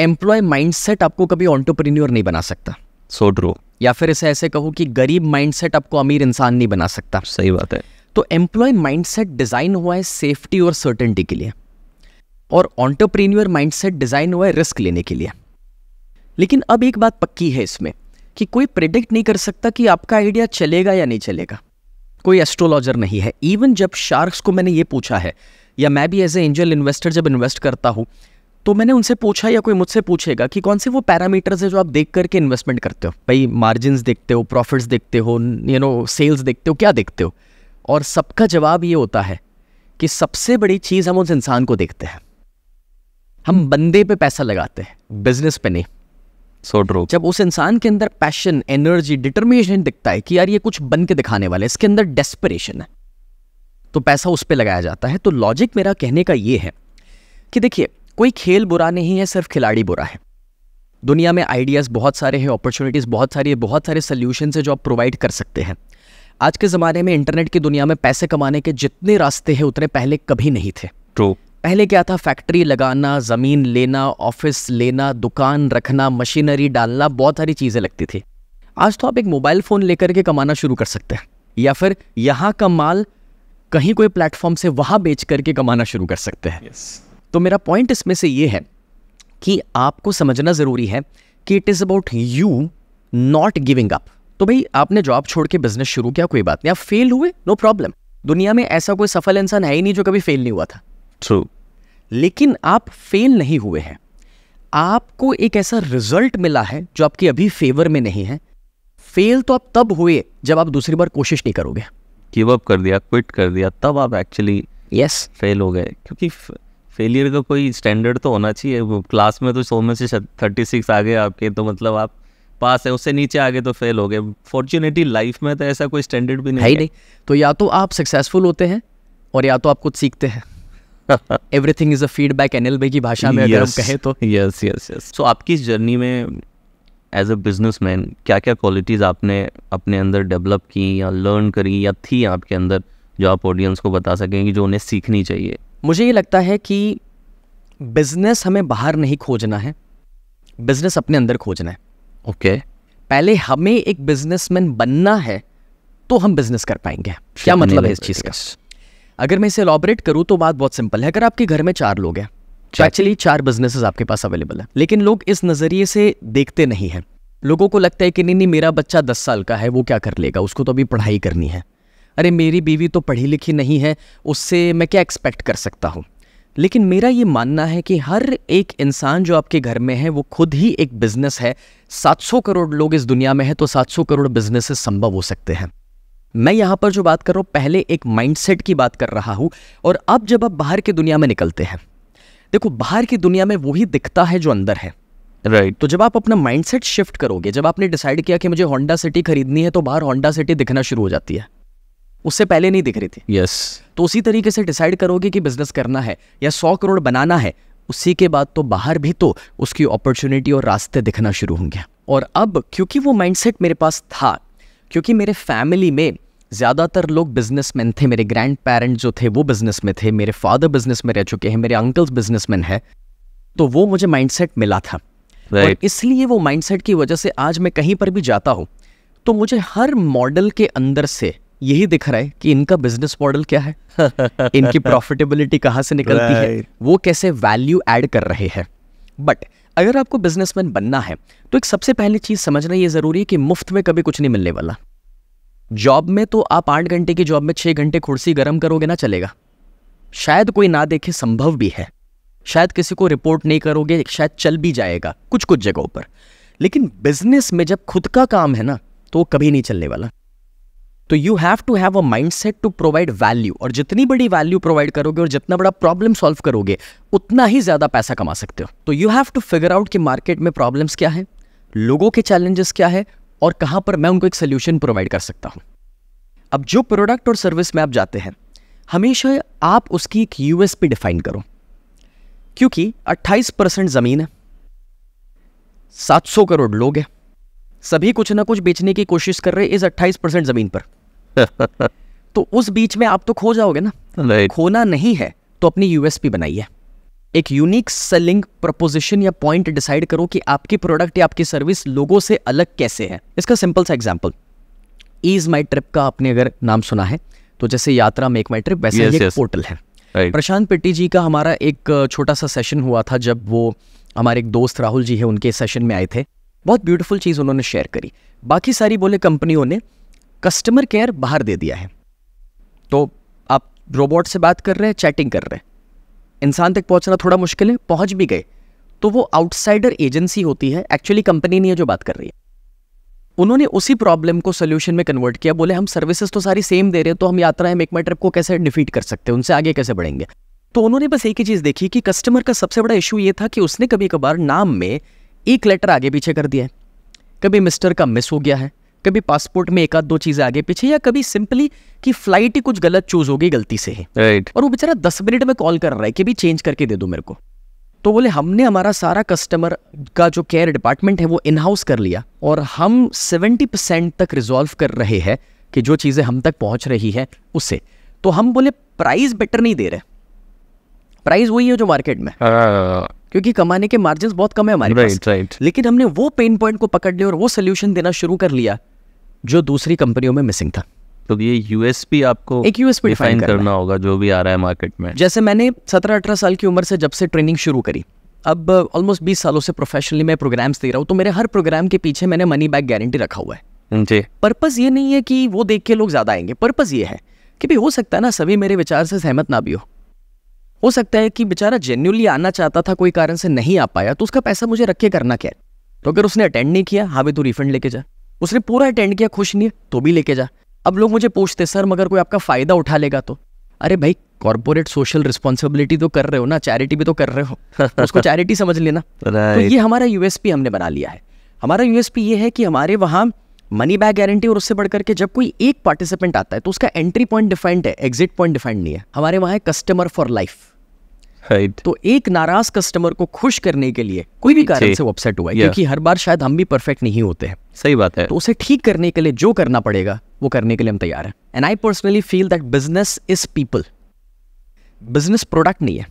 Speaker 1: एम्प्लॉय माइंडसेट आपको कभी ऑन्टरप्रीन्योर नहीं बना सकता सो so या फिर इसे ऐसे कहूँ कि गरीब माइंडसेट आपको अमीर इंसान नहीं बना सकता सही बात है तो एम्प्लॉय माइंडसेट डिज़ाइन हुआ है सेफ्टी और सर्टेनिटी के लिए और ऑन्टरप्रीन्योर माइंडसेट डिज़ाइन हुआ है रिस्क लेने के लिए लेकिन अब एक बात पक्की है इसमें कि कोई प्रिडिक्ट नहीं कर सकता कि आपका आइडिया चलेगा या नहीं चलेगा कोई एस्ट्रोलॉजर नहीं है इवन जब शार्क्स को मैंने ये पूछा है या मैं भी एज ए एंजल इन्वेस्टर जब इन्वेस्ट करता हूँ तो मैंने उनसे पूछा या कोई मुझसे पूछेगा कि कौन से वो पैरामीटर्स है जो आप देख करके इन्वेस्टमेंट करते हो भाई मार्जिन देखते हो प्रॉफिट्स देखते हो यू नो सेल्स देखते हो क्या देखते हो और सबका जवाब ये होता है कि सबसे बड़ी चीज़ हम उस इंसान को देखते हैं हम बंदे पे पैसा लगाते हैं बिजनेस पे नहीं सोड्रो जब उस इंसान के अंदर पैशन एनर्जी डिटर्मिनेशन दिखता है कि यार ये कुछ बन के दिखाने वाले इसके अंदर डेस्परेशन है तो पैसा उस पर लगाया जाता है तो लॉजिक मेरा कहने का ये है कि देखिए कोई खेल बुरा नहीं है सिर्फ खिलाड़ी बुरा है दुनिया में आइडियाज़ बहुत सारे हैं अपॉर्चुनिटीज़ बहुत सारी है बहुत सारे सोल्यूशन है जो आप प्रोवाइड कर सकते हैं आज के ज़माने में इंटरनेट की दुनिया में पैसे कमाने के जितने रास्ते हैं उतने पहले कभी नहीं थे ट्रू पहले क्या था फैक्ट्री लगाना ज़मीन लेना ऑफिस लेना दुकान रखना मशीनरी डालना बहुत सारी चीज़ें लगती थी आज तो आप एक मोबाइल फ़ोन लेकर के कमाना शुरू कर सकते हैं या फिर यहाँ का माल कहीं कोई प्लेटफॉर्म से वहाँ बेच करके कमाना शुरू कर सकते हैं yes. तो मेरा पॉइंट इसमें से ये है कि आपको समझना ज़रूरी है कि it is about you not giving up तो भाई आपने जॉब छोड़ के बिजनेस शुरू किया कोई बात नहीं आप फेल हुए नो no प्रॉब्लम दुनिया में ऐसा कोई सफल इंसान है ही नहीं जो कभी फेल नहीं हुआ था ट्रू लेकिन आप फेल नहीं हुए हैं आपको एक ऐसा रिजल्ट मिला है जो आपके अभी फेवर में नहीं है फेल तो आप तब हुए जब आप दूसरी बार कोशिश नहीं करोगे
Speaker 2: गिव अप कर दिया क्विट कर दिया तब आप एक्चुअली यस फेल हो गए क्योंकि फेलियर का कोई स्टैंडर्ड तो होना चाहिए क्लास में तो सौ में से थर्टी सिक्स आ गए आपके तो मतलब आप पास है उससे नीचे आगे तो फेल हो गए फॉर्चुनेटली लाइफ में तो ऐसा कोई
Speaker 1: स्टैंडर्ड भी नहीं है नहीं तो या तो आप सक्सेसफुल होते हैं और या तो आप कुछ सीखते हैं everything is a feedback NL की भाषा में अगर हम कहें
Speaker 2: तो यस यस यस सो आपकी इस जर्नी में एज अ बिजनेस मैन क्या क्या क्वालिटीज़ आपने अपने अंदर डेवलप की या लर्न करी या थी आपके अंदर जो आप ऑडियंस को बता सकें कि जो उन्हें सीखनी चाहिए
Speaker 1: मुझे ये लगता है कि बिजनेस हमें बाहर नहीं खोजना है बिजनेस अपने अंदर खोजना है ओके okay. पहले हमें एक बिजनेसमैन बनना है तो हम बिजनेस कर पाएंगे क्या मतलब है इस चीज़ का अगर मैं इसे ऑपरेट करूँ तो बात बहुत सिंपल है अगर आपके घर में चार लोग हैं एक्चुअली तो चार बिजनेसेस आपके पास अवेलेबल है लेकिन लोग इस नज़रिए से देखते नहीं हैं लोगों को लगता है कि नहीं नहीं मेरा बच्चा दस साल का है वो क्या कर लेगा उसको तो अभी पढ़ाई करनी है अरे मेरी बीवी तो पढ़ी लिखी नहीं है उससे मैं क्या एक्सपेक्ट कर सकता हूँ लेकिन मेरा ये मानना है कि हर एक इंसान जो आपके घर में है वो खुद ही एक बिज़नेस है 700 करोड़ लोग इस दुनिया में है तो 700 करोड़ बिजनेसेस संभव हो सकते हैं मैं यहां पर जो बात कर रहा हूं पहले एक माइंडसेट की बात कर रहा हूं और अब जब आप बाहर की दुनिया में निकलते हैं देखो बाहर की दुनिया में वही दिखता है जो अंदर है राइट right. तो जब आप अपना माइंडसेट शिफ्ट करोगे जब आपने डिसाइड किया कि मुझे होंडा सिटी खरीदनी है तो बाहर होंडा सिटी दिखना शुरू हो जाती है उससे पहले नहीं दिख रही थी यस yes. तो उसी तरीके से डिसाइड करोगे कि बिजनेस करना है या सौ करोड़ बनाना है उसी के बाद तो बाहर भी तो उसकी अपॉर्चुनिटी और रास्ते दिखना शुरू होंगे और अब क्योंकि वो माइंडसेट मेरे पास था क्योंकि मेरे फैमिली में ज़्यादातर लोग बिजनेसमैन थे मेरे ग्रैंड पेरेंट जो थे वो बिजनेस में थे मेरे फादर बिजनेस में रह चुके हैं मेरे अंकल्स मैन है तो वो मुझे माइंडसेट मिला था right. और इसलिए वो माइंडसेट की वजह से आज मैं कहीं पर भी जाता हूँ तो मुझे हर मॉडल के अंदर से यही दिख रहा है कि इनका बिजनेस मॉडल क्या है (laughs) इनकी प्रॉफिटेबिलिटी कहाँ से निकलती right. है वो कैसे वैल्यू ऐड कर रहे हैं बट अगर आपको बिजनेसमैन बनना है तो एक सबसे पहली चीज़ समझना ये ज़रूरी है कि मुफ्त में कभी कुछ नहीं मिलने वाला जॉब में तो आप आठ घंटे की जॉब में छह घंटे कुर्सी गर्म करोगे ना चलेगा शायद कोई ना देखे संभव भी है शायद किसी को रिपोर्ट नहीं करोगे शायद चल भी जाएगा कुछ कुछ जगहों पर लेकिन बिजनेस में जब खुद का काम है ना तो कभी नहीं चलने वाला तो you have to have a mind set to provide value और जितनी बड़ी वैल्यू प्रोवाइड करोगे और जितना बड़ा प्रॉब्लम सॉल्व करोगे उतना ही ज़्यादा पैसा कमा सकते हो तो you have to figure out कि मार्केट में प्रॉब्लम्स क्या है लोगों के चैलेंजेस क्या है और कहां पर मैं उनको एक सोल्यूशन प्रोवाइड कर सकता हूं अब जो प्रोडक्ट और सर्विस में आप जाते हैं हमेशा आप उसकी एक यूएसपी डिफाइन करो क्योंकि 28 परसेंट ज़मीन है 700 करोड़ लोग हैं सभी कुछ ना कुछ बेचने की कोशिश कर रहे इस 28 परसेंट ज़मीन पर (laughs) तो उस बीच में आप तो खो जाओगे ना खोना नहीं है तो अपनी यूएसपी बनाइए एक यूनिक सेलिंग प्रपोजिशन या पॉइंट डिसाइड करो कि आपकी प्रोडक्ट या आपकी सर्विस लोगों से अलग कैसे है इसका सिंपल सा एग्जाम्पल इज माई ट्रिप का आपने अगर नाम सुना है तो जैसे यात्रा मेक माई ट्रिप वैसे yes, एक yes. पोर्टल है right. प्रशांत पिट्टी जी का हमारा एक छोटा सा सेशन हुआ था जब वो हमारे एक दोस्त राहुल जी है उनके सेशन में आए थे बहुत ब्यूटीफुल चीज़ उन्होंने शेयर करी बाकी सारी बोले कंपनियों ने कस्टमर केयर बाहर दे दिया है तो आप रोबोट से बात कर रहे हैं चैटिंग कर रहे हैं इंसान तक पहुंचना थोड़ा मुश्किल है पहुंच भी गए तो वो आउटसाइडर एजेंसी होती है एक्चुअली कंपनी नहीं है जो बात कर रही है उन्होंने उसी प्रॉब्लम को सोल्यूशन में कन्वर्ट किया बोले हम सर्विसेज तो सारी सेम दे रहे हैं तो हम यात्रा है मेक माई ट्रिप को कैसे डिफीट कर सकते हैं उनसे आगे कैसे बढ़ेंगे तो उन्होंने बस एक ही चीज़ देखी कि कस्टमर का सबसे बड़ा इशू ये था कि उसने कभी कभार नाम में एक लेटर आगे पीछे कर दिया है कभी मिस्टर का मिस हो गया है कभी पासपोर्ट में एक आध दो चीज़ें आगे पीछे या कभी सिंपली कि फ्लाइट ही कुछ गलत चूज होगी गलती से है राइट और वो बेचारा दस मिनट में कॉल कर रहा है कि भी चेंज करके दे दो मेरे को तो बोले हमने हमारा सारा कस्टमर का जो केयर डिपार्टमेंट है वो इनहाउस कर लिया और हम सेवेंटी परसेंट तक रिजॉल्व कर रहे हैं कि जो चीज़ें हम तक पहुंच रही है उससे तो हम बोले प्राइस बेटर नहीं दे रहे प्राइस वही है जो मार्केट में हाँ, हाँ, हाँ, क्योंकि कमाने के मार्जिन बहुत कम है हमारे पास लेकिन हमने वो पेन पॉइंट को पकड़ लिया और वो सोल्यूशन देना शुरू कर लिया जो दूसरी कंपनियों में मिसिंग था
Speaker 2: तो ये यूएसपी आपको एक यूएसपी डिफाइन करना, करना होगा जो भी आ रहा है मार्केट में जैसे
Speaker 1: मैंने सत्रह अठारह साल की उम्र से जब से ट्रेनिंग शुरू करी अब ऑलमोस्ट बीस सालों से प्रोफेशनली मैं प्रोग्राम्स दे रहा हूँ तो मेरे हर प्रोग्राम के पीछे मैंने मनी बैक गारंटी रखा हुआ है हम्म, जी पर्पज़ ये नहीं है कि वो देख के लोग ज़्यादा आएंगे पर्पज़ ये है कि भाई हो सकता है ना सभी मेरे विचार से सहमत ना भी हो हो सकता है कि बेचारा जेन्यूनली आना चाहता था कोई कारण से नहीं आ पाया तो उसका पैसा मुझे रख के करना क्या है तो अगर उसने अटेंड नहीं किया हाँ भाई तू रिफंड लेके जा उसने पूरा अटेंड किया खुश नहीं है तो भी लेके जा अब लोग मुझे पूछते सर मगर कोई आपका फ़ायदा उठा लेगा तो अरे भाई कॉर्पोरेट सोशल रिस्पॉन्सिबिलिटी तो कर रहे हो ना चैरिटी भी तो कर रहे हो (laughs) उसको चैरिटी समझ लेना तो ये हमारा यूएसपी हमने बना लिया है हमारा यूएसपी ये है कि हमारे वहाँ मनी बैग गारंटी और उससे बढ़कर के जब कोई एक पार्टिसिपेंट आता है तो उसका एंट्री पॉइंट डिफाइंड है एग्जिट पॉइंट डिफाइंड नहीं है हमारे वहाँ है कस्टमर फॉर लाइफ right. तो एक नाराज कस्टमर को खुश करने के लिए कोई भी कारण से वो अपसेट हुआ है क्योंकि हर बार शायद हम भी परफेक्ट नहीं होते हैं सही बात है तो उसे ठीक करने के लिए जो करना पड़ेगा वो करने के लिए हम तैयार हैं and I personally feel that business is people business product नहीं है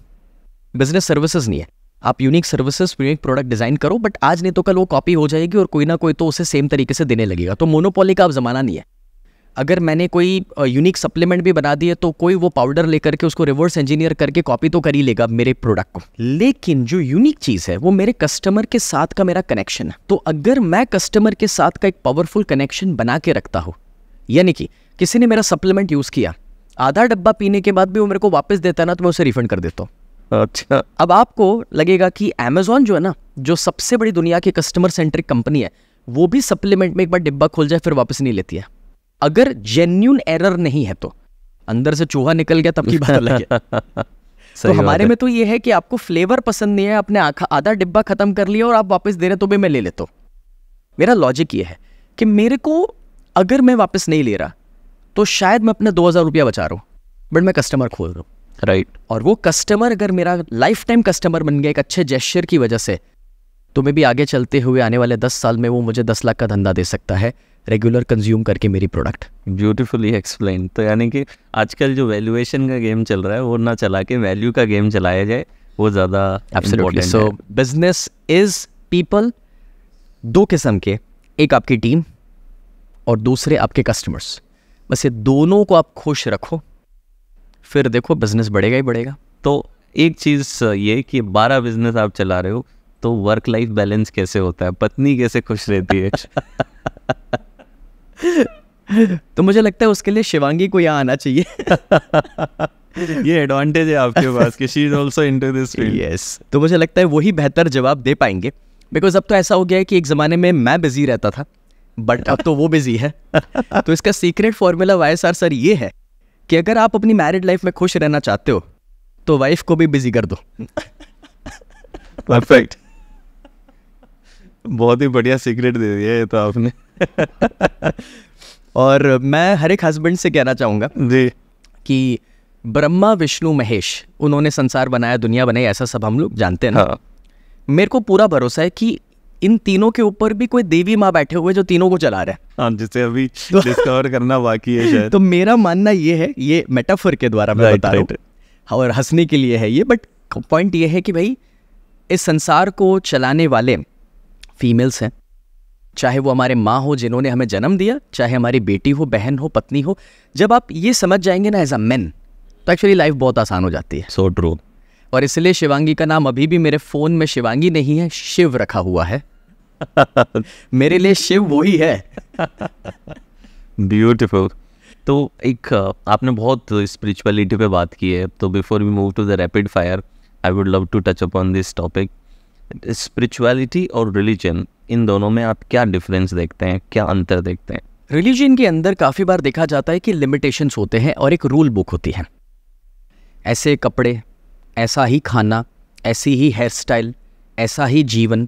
Speaker 1: बिजनेस सर्विसेज नहीं है आप unique services unique product design करो बट आज नहीं तो कल वो कॉपी हो जाएगी और कोई ना कोई तो उसे सेम तरीके से देने लगेगा तो मोनोपोली का अब जमाना नहीं है अगर मैंने कोई यूनिक सप्लीमेंट भी बना दी है तो कोई वो पाउडर लेकर के उसको रिवर्स इंजीनियर करके कॉपी तो कर ही लेगा मेरे प्रोडक्ट को लेकिन जो यूनिक चीज़ है वो मेरे कस्टमर के साथ का मेरा कनेक्शन है तो अगर मैं कस्टमर के साथ का एक पावरफुल कनेक्शन बना के रखता हूँ यानी कि किसी ने मेरा सप्लीमेंट यूज़ किया आधा डब्बा पीने के बाद भी वो मेरे को वापस देता है ना तो मैं उसे रिफंड कर देता हूँ अच्छा अब आपको लगेगा कि अमेजोन जो है ना जो सबसे बड़ी दुनिया की कस्टमर सेंट्रिक कंपनी है वो भी सप्लीमेंट में एक बार डिब्बा खोल जाए फिर वापस नहीं लेती है अगर जेन्यून एरर नहीं है तो अंदर से चूहा निकल गया तब की बात अलग है (laughs) तो हमारे में तो ये है कि आपको फ्लेवर पसंद नहीं है आपने आधा डिब्बा खत्म कर लिया और आप वापस दे रहे तो भी मैं ले लेता हूँ मेरा लॉजिक ये है कि मेरे को अगर मैं वापस नहीं ले रहा तो शायद मैं अपना दो हज़ार रुपया बचा रहा हूँ बट मैं कस्टमर खोल रहा हूँ राइट और वो कस्टमर अगर मेरा लाइफ टाइम कस्टमर बन गया एक अच्छे जेस्चर की वजह से तो मे भी आगे चलते हुए आने वाले दस साल में वो मुझे दस लाख का धंधा दे सकता है रेगुलर कंज्यूम करके मेरी प्रोडक्ट ब्यूटीफुली
Speaker 2: एक्सप्लेन तो यानी कि आजकल जो वैल्यूएशन का गेम चल रहा है वो ना चला के वैल्यू का गेम
Speaker 1: चलाया जाए वो ज़्यादा सो बिजनेस इज पीपल दो किस्म के एक आपकी टीम और दूसरे आपके कस्टमर्स बस ये दोनों को आप खुश रखो फिर देखो बिजनेस बढ़ेगा ही बढ़ेगा तो
Speaker 2: एक चीज़ ये कि बारह बिजनेस आप चला रहे हो तो वर्क लाइफ बैलेंस कैसे होता है पत्नी कैसे खुश रहती है
Speaker 1: तो मुझे लगता है उसके लिए शिवांगी को यहाँ आना चाहिए (laughs) ये एडवांटेज है आपके पास कि she is also into this field yes तो मुझे लगता है वही बेहतर जवाब दे पाएंगे बिकॉज अब तो ऐसा हो गया है कि एक ज़माने में मैं बिजी रहता था बट अब तो वो बिजी है तो इसका secret formula Y S sir ये है कि अगर आप अपनी मैरिड लाइफ में खुश रहना चाहते हो तो वाइफ को भी बिजी कर दो परफेक्ट बहुत ही बढ़िया सीक्रेट दे दिया ये तो आपने (laughs) और मैं हर एक हस्बैंड से कहना चाहूँगा जी कि ब्रह्मा विष्णु महेश उन्होंने संसार बनाया दुनिया बनाई ऐसा सब हम लोग जानते हैं ना हाँ। मेरे को पूरा भरोसा है कि इन तीनों के ऊपर भी कोई देवी माँ बैठे हुए जो तीनों को चला रहे हैं हाँ, जिसे अभी डिस्कवर करना बाकी है (laughs) तो मेरा मानना ये है ये मेटाफर के द्वारा मैं बता रहा हूँ हाँ, और हंसने के लिए है ये बट पॉइंट ये है कि भाई इस संसार को चलाने वाले फीमेल्स हैं चाहे वो हमारे माँ हो जिन्होंने हमें जन्म दिया चाहे हमारी बेटी हो बहन हो पत्नी हो जब आप ये समझ जाएंगे ना एज अ मैन तो एक्चुअली लाइफ बहुत आसान हो जाती है सो so ट्रू और इसलिए शिवांगी का नाम अभी भी मेरे फ़ोन में शिवांगी नहीं है शिव रखा हुआ है (laughs) मेरे लिए शिव ही है
Speaker 2: ब्यूटिफुल तो एक आपने बहुत स्पिरिचुअलिटी पे बात की है तो before we move to the rapid fire I would love to touch upon this topic spirituality और रिलीजन इन
Speaker 1: दोनों में आप क्या डिफरेंस देखते हैं क्या अंतर देखते हैं रिलीजन के अंदर काफ़ी बार देखा जाता है कि लिमिटेशन होते हैं और एक रूल बुक होती है ऐसे कपड़े ऐसा ही खाना ऐसी ही हेयर स्टाइल ऐसा ही जीवन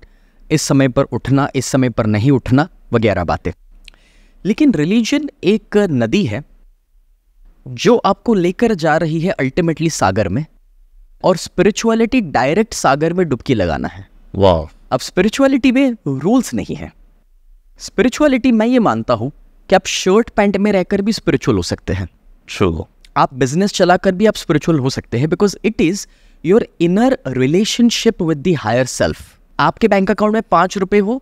Speaker 1: इस समय पर उठना इस समय पर नहीं उठना वगैरह बातें लेकिन रिलीजन एक नदी है जो आपको लेकर जा रही है अल्टीमेटली सागर में और स्पिरिचुअलिटी डायरेक्ट सागर में डुबकी लगाना है वाह अब स्पिरिचुअलिटी में रूल्स नहीं है स्पिरिचुअलिटी मैं ये मानता हूं कि आप शर्ट पैंट में रहकर भी स्पिरिचुअल हो सकते हैं ट्रू आप बिजनेस चलाकर भी आप स्पिरिचुअल हो सकते हैं because it is your inner relationship with the higher self आपके बैंक अकाउंट में पांच रुपए हो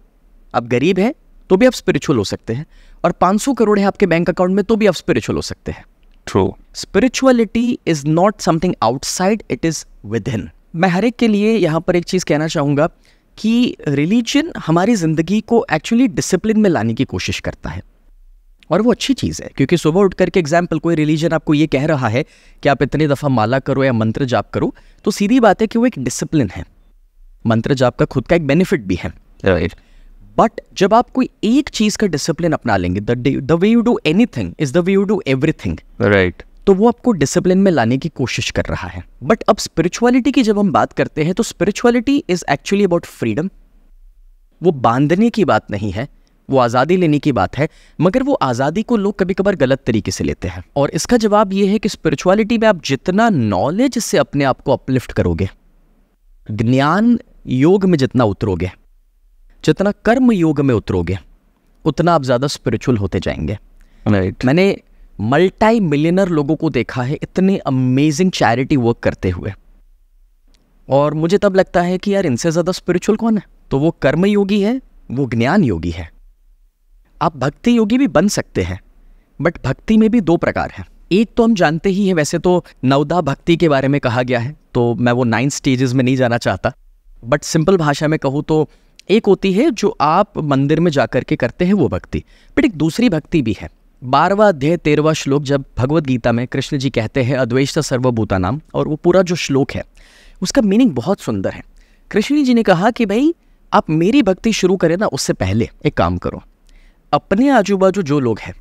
Speaker 1: आप गरीब हैं तो भी आप स्पिरिचुअल हो सकते हैं और सौ करोड़ है आपके बैंक अकाउंट में तो भी आप स्पिरिचुअल हो सकते हैं spirituality is not something outside it is within मैं हर एक के लिए यहाँ पर एक चीज़ कहना चाहूँगा कि रिलीजन हमारी ज़िंदगी को एक्चुअली डिसिप्लिन में लाने की कोशिश करता है और वो अच्छी चीज़ है क्योंकि सुबह उठ करके एग्जाम्पल कोई रिलीजन आपको ये कह रहा है कि आप इतनी दफ़ा माला करो या मंत्र जाप करो तो सीधी बात है कि वो एक डिसिप्लिन है मंत्र जाप का खुद का एक बेनिफिट भी है राइट right. बट जब आप कोई एक चीज का डिसिप्लिन अपना लेंगे the way you do anything is the way you do everything right तो वो आपको डिसिप्लिन में लाने की कोशिश कर रहा है बट अब स्पिरिचुअलिटी की जब हम बात करते हैं तो spirituality is actually about freedom वो बांधने की बात नहीं है वो आज़ादी लेने की बात है मगर वो आज़ादी को लोग कभी कभार गलत तरीके से लेते हैं और इसका जवाब ये है कि स्पिरिचुअलिटी में आप जितना नॉलेज से अपने आप को अपलिफ्ट करोगे ज्ञान योग में जितना उतरोगे जितना कर्म योग में उतरोगे उतना आप ज़्यादा स्पिरिचुअल होते जाएंगे right. मैंने मल्टी मिलियनर लोगों को देखा है इतने अमेजिंग चैरिटी वर्क करते हुए और मुझे तब लगता है कि यार इनसे ज़्यादा स्पिरिचुअल कौन है तो वो कर्म योगी है वो ज्ञान योगी है आप भक्ति योगी भी बन सकते हैं बट भक्ति में भी दो प्रकार हैं एक तो हम जानते ही हैं वैसे तो नवदा भक्ति के बारे में कहा गया है तो मैं वो नाइन स्टेजेस में नहीं जाना चाहता बट सिंपल भाषा में कहूँ तो एक होती है जो आप मंदिर में जाकर के करते हैं वो भक्ति बट एक दूसरी भक्ति भी है बारवा अध्याय तेरहवा श्लोक जब भगवत गीता में कृष्ण जी कहते हैं अद्वैष्ट सर्वभूता नाम और वो पूरा जो श्लोक है उसका मीनिंग बहुत सुंदर है कृष्ण जी ने कहा कि भाई आप मेरी भक्ति शुरू करें ना उससे पहले एक काम करो अपने आजू बाजू जो लोग हैं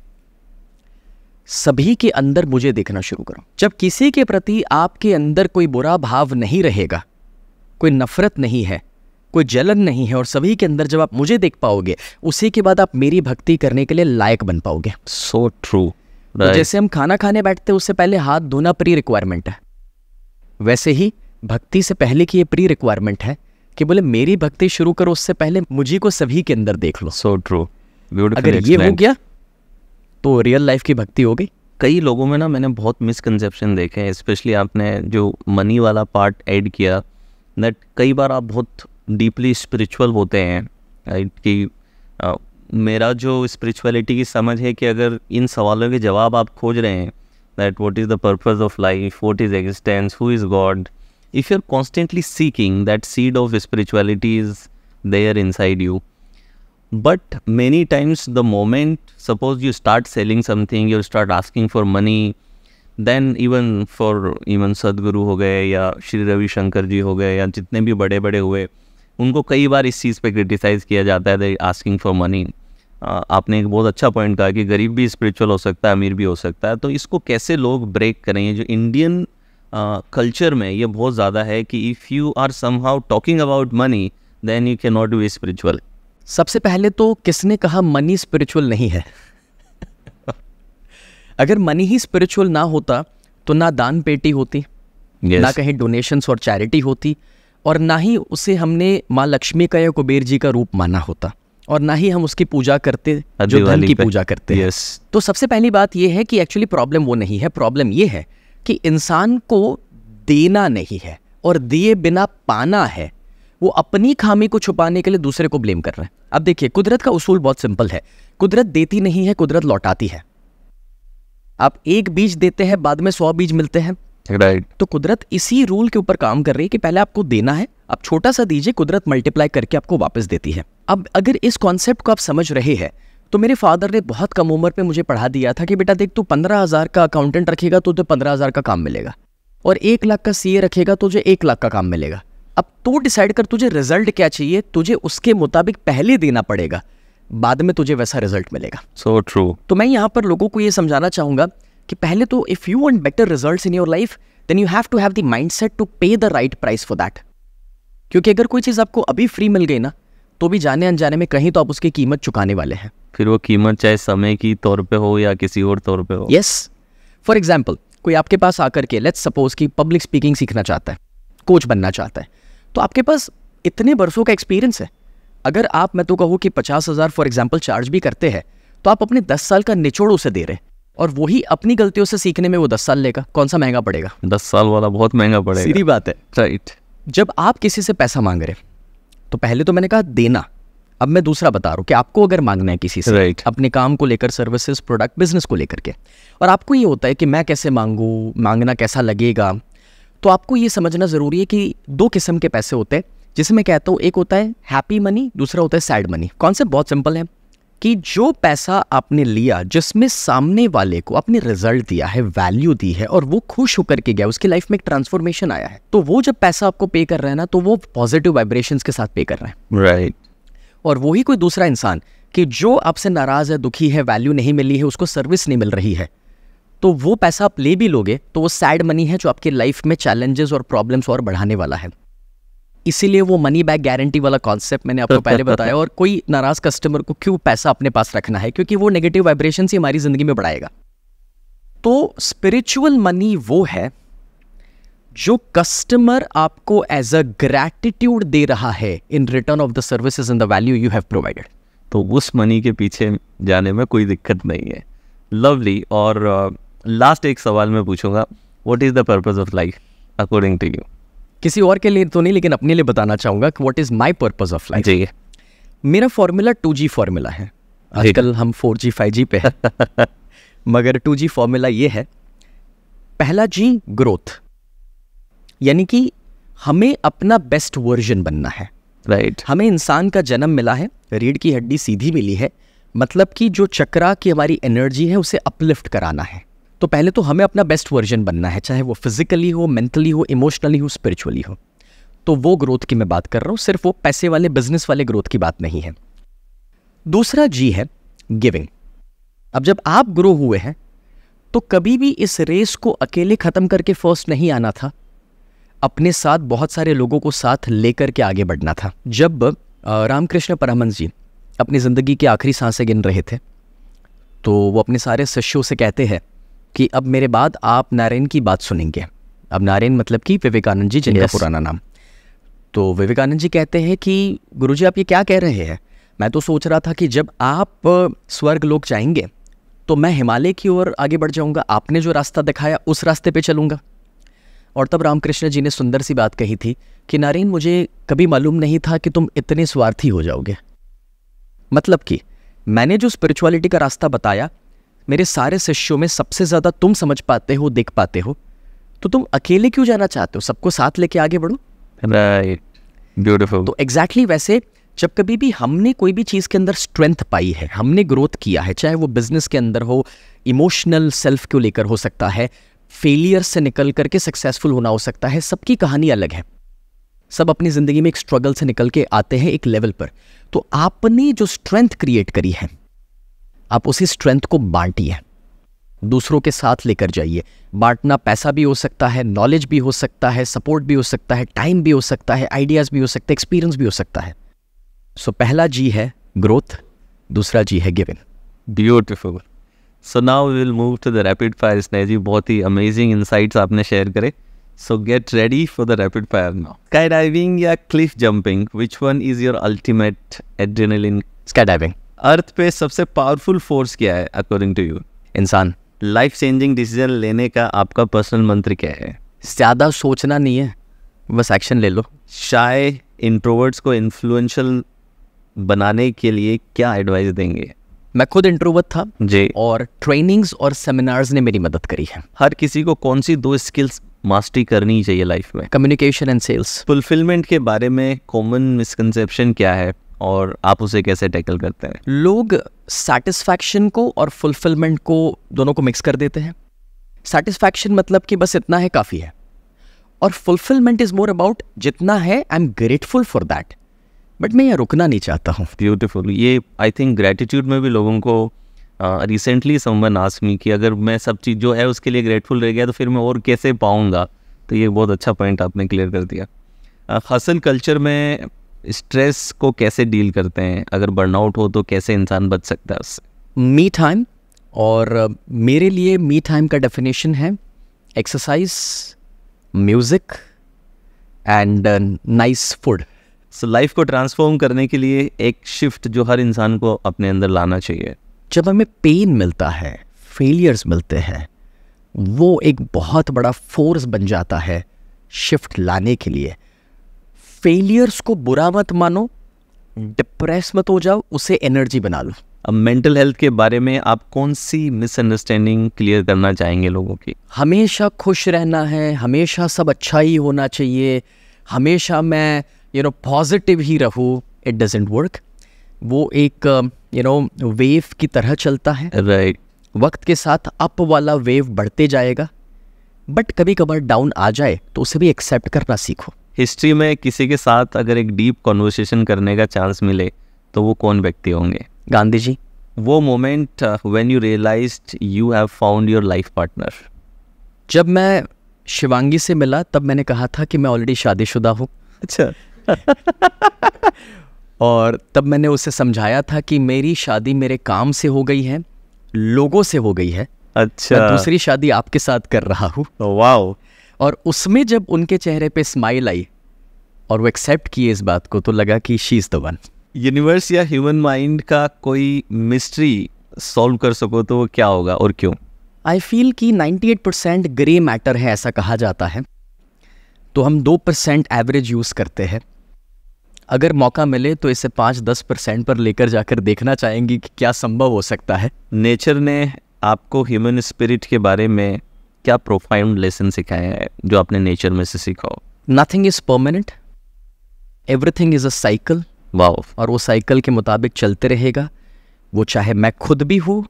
Speaker 1: सभी के अंदर मुझे देखना शुरू करो जब किसी के प्रति आपके अंदर कोई बुरा भाव नहीं रहेगा कोई नफरत नहीं है कोई जलन नहीं है और सभी के अंदर जब आप मुझे देख पाओगे उसी के बाद आप मेरी भक्ति करने के लिए लायक बन पाओगे सो so ट्रू तो right. तो जैसे हम खाना खाने बैठते हैं उससे पहले हाथ धोना प्री रिक्वायरमेंट है वैसे ही भक्ति से पहले की ये प्री रिक्वायरमेंट है कि बोले मेरी भक्ति शुरू करो उससे पहले मुझे को सभी के अंदर देख लो सो so ट्रू अगर ये हो गया तो रियल लाइफ की भक्ति हो गई
Speaker 2: कई लोगों में ना मैंने बहुत मिसकनसेप्शन देखे हैं स्पेशली आपने जो मनी वाला पार्ट ऐड किया दैट कई बार आप बहुत डीपली स्पिरिचुअल होते हैं राइट कि आ, मेरा जो स्पिरिचुअलिटी की समझ है कि अगर इन सवालों के जवाब आप खोज रहे हैं that what is the purpose of life what is existence who is God if you are constantly seeking that seed of spirituality is there inside you but many times the moment suppose you start selling something you start asking for money then even for even Sadhguru हो गए या श्री रविशंकर जी हो गए या जितने भी बड़े बड़े हुए उनको कई बार इस चीज़ पे क्रिटिसाइज़ किया जाता है आस्किंग फॉर मनी आपने एक बहुत अच्छा पॉइंट कहा कि गरीब भी स्पिरिचुअल हो सकता है अमीर भी हो सकता है तो इसको कैसे लोग ब्रेक करें जो इंडियन कल्चर में ये बहुत ज़्यादा है कि if you are somehow talking about money then you can not do spiritual सबसे पहले
Speaker 1: तो किसने कहा मनी स्पिरिचुअल नहीं है (laughs) अगर मनी ही स्पिरिचुअल ना होता तो ना दान पेटी होती yes. ना कहीं डोनेशंस और चैरिटी होती और ना ही उसे हमने माँ लक्ष्मी का या कुबेर जी का रूप माना होता और ना ही हम उसकी पूजा करते जो धन की पूजा करते हैं तो सबसे पहली बात यह है कि एक्चुअली प्रॉब्लम वो नहीं है प्रॉब्लम ये है कि इंसान को देना नहीं है और दिए बिना पाना है वो अपनी खामी को छुपाने के लिए दूसरे को ब्लेम कर रहे हैं अब देखिए कुदरत का उसूल बहुत सिंपल है कुदरत देती नहीं है कुदरत लौटाती है आप एक बीज देते हैं बाद में सौ बीज मिलते हैं राइट तो कुदरत इसी रूल के ऊपर काम कर रही है कि पहले आपको देना है आप छोटा सा दीजिए कुदरत मल्टीप्लाई करके आपको वापस देती है अब अगर इस कॉन्सेप्ट को आप समझ रहे हैं तो मेरे फादर ने बहुत कम उम्र पे मुझे पढ़ा दिया था कि बेटा देख तू पंद्रह हज़ार का अकाउंटेंट रखेगा तो तुझे पंद्रह हज़ार का काम मिलेगा और एक लाख का सीए रखेगा तो तुझे एक लाख का काम मिलेगा अब तू डिसाइड कर तुझे रिजल्ट क्या चाहिए तुझे उसके मुताबिक पहले देना पड़ेगा बाद में तुझे वैसा रिजल्ट मिलेगा सो so ट्रू तो मैं यहाँ पर लोगों को ये समझाना चाहूंगा कि पहले तो if you want better result in your life then you have to have the mind set to pay the right price for that क्योंकि अगर कोई चीज़ आपको अभी फ्री मिल गई ना तो भी जाने अनजाने में कहीं तो आप उसकी कीमत चुकाने वाले हैं
Speaker 2: फिर वो कीमत चाहे समय की तौर पे हो या किसी और तौर पे हो यस
Speaker 1: फॉर एग्जाम्पल कोई आपके पास आकर के लेट्स सपोज कि पब्लिक स्पीकिंग सीखना चाहता है कोच बनना चाहता है तो आपके पास इतने बरसों का एक्सपीरियंस है अगर आप मैं तो कहूँ कि पचास हज़ार फॉर एग्जाम्पल चार्ज भी करते हैं तो आप अपने दस साल का निचोड़ उसे दे रहे हैं और वही अपनी गलतियों से सीखने में वो दस साल लेगा कौन सा महंगा पड़ेगा दस साल वाला बहुत महंगा पड़ेगा सीधी बात है राइट जब आप किसी से पैसा मांग रहे तो पहले तो मैंने कहा देना अब मैं दूसरा बता रहा हूँ कि आपको अगर मांगना है किसी से right. अपने काम को लेकर सर्विसेज प्रोडक्ट बिजनेस को लेकर के और आपको ये होता है कि मैं कैसे मांगू मांगना कैसा लगेगा तो आपको ये समझना ज़रूरी है कि दो किस्म के पैसे होते हैं जिसे मैं कहता हूँ एक होता है हैप्पी मनी दूसरा होता है सैड मनी कॉन्सेप्ट बहुत सिंपल है कि जो पैसा आपने लिया जिसमें सामने वाले को आपने रिजल्ट दिया है वैल्यू दी है और वो खुश होकर के गया उसकी लाइफ में एक ट्रांसफॉर्मेशन आया है तो वो जब पैसा आपको पे कर रहे हैं ना तो वो पॉजिटिव वाइब्रेशन के साथ पे कर रहे हैं राइट और वही कोई दूसरा इंसान कि जो आपसे नाराज है दुखी है वैल्यू नहीं मिली है उसको सर्विस नहीं मिल रही है तो वो पैसा आप ले भी लोगे तो वो सैड मनी है जो आपकी लाइफ में चैलेंजेस और प्रॉब्लम्स और बढ़ाने वाला है इसीलिए वो मनी बैक गारंटी वाला कॉन्सेप्ट मैंने आपको पहले बताया और कोई नाराज कस्टमर को क्यों पैसा अपने पास रखना है क्योंकि वो नेगेटिव वाइब्रेशन ही हमारी ज़िंदगी में बढ़ाएगा तो स्पिरिचुअल मनी वो है जो कस्टमर आपको एज अ ग्रैटिट्यूड दे रहा है in return of the services in the value you have provided
Speaker 2: तो उस मनी के पीछे जाने में कोई दिक्कत नहीं है लवली और
Speaker 1: लास्ट uh, एक सवाल मैं पूछूंगा what is the purpose of life according to you किसी और के लिए तो नहीं लेकिन अपने लिए बताना चाहूंगा कि what is my purpose of life जी मेरा फॉर्मूला टू जी फॉर्मूला है आजकल हम फोर जी फाइव जी पे है (laughs) मगर टू जी फॉर्मूला ये है पहला जी ग्रोथ यानी कि हमें अपना बेस्ट वर्जन बनना है राइट right. हमें इंसान का जन्म मिला है रीढ़ की हड्डी सीधी मिली है मतलब कि जो चक्रा की हमारी एनर्जी है उसे अपलिफ्ट कराना है तो पहले तो हमें अपना बेस्ट वर्जन बनना है चाहे वो फिजिकली हो मेंटली हो इमोशनली हो स्पिरिचुअली हो तो वो ग्रोथ की मैं बात कर रहा हूँ सिर्फ वो पैसे वाले बिजनेस वाले ग्रोथ की बात नहीं है दूसरा जी है गिविंग अब जब आप ग्रो हुए हैं तो कभी भी इस रेस को अकेले ख़त्म करके फर्स्ट नहीं आना था अपने साथ बहुत सारे लोगों को साथ लेकर के आगे बढ़ना था जब रामकृष्ण परमन जी अपनी ज़िंदगी के आखिरी सांसें गिन रहे थे तो वो अपने सारे शिष्यों से कहते हैं कि अब मेरे बाद आप नारायण की बात सुनेंगे अब नारायण मतलब कि विवेकानंद जी जिनका yes. पुराना नाम तो विवेकानंद जी कहते हैं कि गुरु जी आप ये क्या कह रहे हैं मैं तो सोच रहा था कि जब आप स्वर्ग लोग जाएंगे तो मैं हिमालय की ओर आगे बढ़ जाऊंगा आपने जो रास्ता दिखाया उस रास्ते पे चलूंगा और तब रामकृष्ण जी ने सुंदर सी बात कही थी कि नारायण मुझे कभी मालूम नहीं था कि तुम इतने स्वार्थी हो जाओगे मतलब कि मैंने जो स्पिरिचुअलिटी का रास्ता बताया मेरे सारे शिष्यों में सबसे ज़्यादा तुम समझ पाते हो देख पाते हो तो तुम अकेले क्यों जाना चाहते हो सबको साथ लेके आगे बढ़ो राइट ब्यूटीफुल तो एग्जैक्टली exactly वैसे जब कभी भी हमने कोई भी चीज़ के अंदर स्ट्रेंथ पाई है हमने ग्रोथ किया है चाहे वो बिजनेस के अंदर हो इमोशनल सेल्फ को लेकर हो सकता है फेलियर से निकल करके सक्सेसफुल होना हो सकता है सबकी कहानी अलग है सब अपनी ज़िंदगी में एक स्ट्रगल से निकल के आते हैं एक लेवल पर तो आपने जो स्ट्रेंथ क्रिएट करी है आप उसी स्ट्रेंथ को बांटिए दूसरों के साथ लेकर जाइए बांटना पैसा भी हो सकता है नॉलेज भी हो सकता है सपोर्ट भी हो सकता है टाइम भी हो सकता है आइडियाज़ भी हो सकता है एक्सपीरियंस भी हो सकता है सो so, पहला जी है ग्रोथ दूसरा जी है given
Speaker 2: beautiful so now will move to the rapid fire Sneh ji बहुत ही अमेजिंग इंसाइट्स आपने शेयर करे so get ready for the rapid fire now sky diving या cliff jumping which one is your ultimate adrenaline sky diving earth पे सबसे powerful force क्या है according to you इंसान लाइफ चेंजिंग डिसीजन लेने का आपका पर्सनल मंत्र क्या है ज़्यादा सोचना नहीं है बस एक्शन ले लो शाय इंट्रोवर्ट्स को इन्फ्लुएंशियल बनाने के लिए
Speaker 1: क्या एडवाइस देंगे मैं खुद इंट्रोवर्ट था जी और ट्रेनिंग्स और सेमिनार्स ने मेरी मदद करी है हर किसी को कौन सी दो स्किल्स मास्टरी करनी चाहिए लाइफ में कम्युनिकेशन एंड सेल्स
Speaker 2: फुलफिलमेंट के बारे में कॉमन मिसकनसेप्शन क्या है और आप उसे कैसे टैकल करते
Speaker 1: हैं लोग सेटिस्फैक्शन को और फुलफिलमेंट को दोनों को मिक्स कर देते हैं सेटिस्फैक्शन मतलब कि बस इतना है काफ़ी है और फुलफिलमेंट इज़ मोर अबाउट जितना है I am grateful for that but मैं यहाँ रुकना नहीं चाहता हूँ ब्यूटिफुल ये
Speaker 2: आई थिंक ग्रेटिट्यूड में भी लोगों को रिसेंटली समन आसमी कि अगर मैं सब चीज़ जो है उसके लिए ग्रेटफुल रह गया तो फिर मैं और कैसे पाऊँगा तो ये बहुत अच्छा पॉइंट आपने क्लियर कर दिया हसल कल्चर में स्ट्रेस को कैसे डील करते हैं अगर बर्नआउट हो तो कैसे इंसान बच सकता है उससे
Speaker 1: मी टाइम और uh, मेरे लिए मी टाइम का डेफिनेशन है exercise music and
Speaker 2: nice food so life को ट्रांसफॉर्म करने के लिए एक शिफ्ट जो हर इंसान
Speaker 1: को अपने अंदर लाना चाहिए जब हमें पेन मिलता है फेलियर्स मिलते हैं वो एक बहुत बड़ा फोर्स बन जाता है शिफ्ट लाने के लिए फेलियर्स को बुरा मत मानो डिप्रेस मत हो जाओ उसे एनर्जी बना लो
Speaker 2: अब मेंटल हेल्थ के बारे में आप कौन सी मिसअंडरस्टैंडिंग क्लियर करना चाहेंगे लोगों की
Speaker 1: हमेशा खुश रहना है हमेशा सब अच्छा ही होना चाहिए हमेशा मैं यू नो पॉजिटिव ही रहूँ इट डजेंट वर्क वो एक यू नो वेव की तरह चलता है राइट right. वक्त के साथ अप वाला वेव बढ़ते जाएगा बट कभी कभार डाउन आ जाए तो उसे भी एक्सेप्ट करना सीखो
Speaker 2: हिस्ट्री में किसी के साथ अगर एक डीप कॉन्वर्सेशन करने का चांस मिले तो वो कौन व्यक्ति होंगे
Speaker 1: गांधी जी वो moment when you realize you have found your life partner जब मैं शिवांगी से मिला तब मैंने कहा था कि मैं ऑलरेडी शादीशुदा हूँ अच्छा (laughs) और तब मैंने उसे समझाया था कि मेरी शादी मेरे काम से हो गई है लोगों से हो गई है अच्छा मैं दूसरी शादी आपके साथ कर रहा हूँ वाओ oh, और उसमें जब उनके चेहरे पे स्माइल आई और वो एक्सेप्ट किए इस बात को तो लगा कि she is the one universe या ह्यूमन माइंड
Speaker 2: का कोई मिस्ट्री सॉल्व कर सको तो वो क्या होगा और क्यों
Speaker 1: आई फील कि 98 परसेंट ग्रे मैटर है ऐसा कहा जाता है तो हम 2% परसेंट एवरेज यूज़ करते हैं अगर मौका मिले तो इसे पाँच दस परसेंट पर लेकर जाकर देखना चाहेंगे कि क्या संभव हो सकता है नेचर ने आपको ह्यूमन स्पिरिट के बारे
Speaker 2: में क्या प्रोफाइंड लेसन सिखाया है जो आपने नेचर में से सीखा हो nothing is permanent
Speaker 1: everything is a cycle wow और वो साइकिल के मुताबिक चलते रहेगा वो चाहे मैं खुद भी हूँ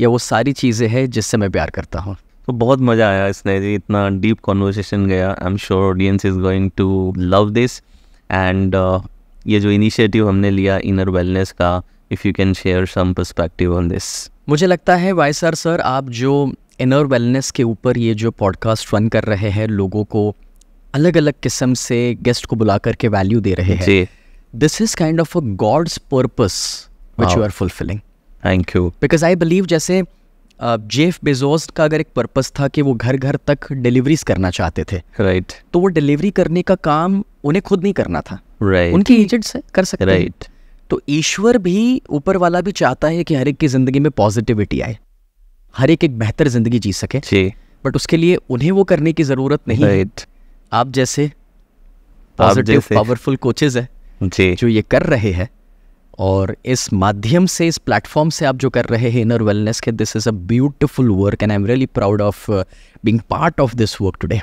Speaker 1: या वो सारी चीज़ें हैं जिससे मैं प्यार करता हूँ
Speaker 2: तो बहुत मज़ा आया इसने जी इतना डीप कॉन्वर्सेशन गया I am sure audience is going to love this and ये जो इनिशिएटिव हमने लिया इनर वेलनेस का if you can share some perspective on this
Speaker 1: मुझे लगता है वाई सर सर आप जो इनर वेलनेस के ऊपर ये जो पॉडकास्ट रन कर रहे हैं लोगों को अलग अलग किस्म से गेस्ट को बुला करके वैल्यू दे रहे हैं this is kind of a God's purpose which you are fulfilling thank you because I believe जैसे जेफ बेजोस का अगर एक पर्पस था कि वो घर घर तक डिलीवरीज करना चाहते थे राइट right. तो वो डिलीवरी करने का काम उन्हें खुद नहीं करना था राइट right. उनके से कर सकते राइट right. तो ईश्वर भी ऊपर वाला भी चाहता है कि हर एक की जिंदगी में पॉजिटिविटी आए हर एक एक बेहतर ज़िंदगी जी सके जी बट उसके लिए उन्हें वो करने की ज़रूरत नहीं है आप जैसे पॉजिटिव पावरफुल कोचेज है जी जो ये कर रहे हैं और इस माध्यम से इस प्लेटफॉर्म से आप जो कर रहे हैं इनर वेलनेस के this is a beautiful work and I am really proud of being part of this work today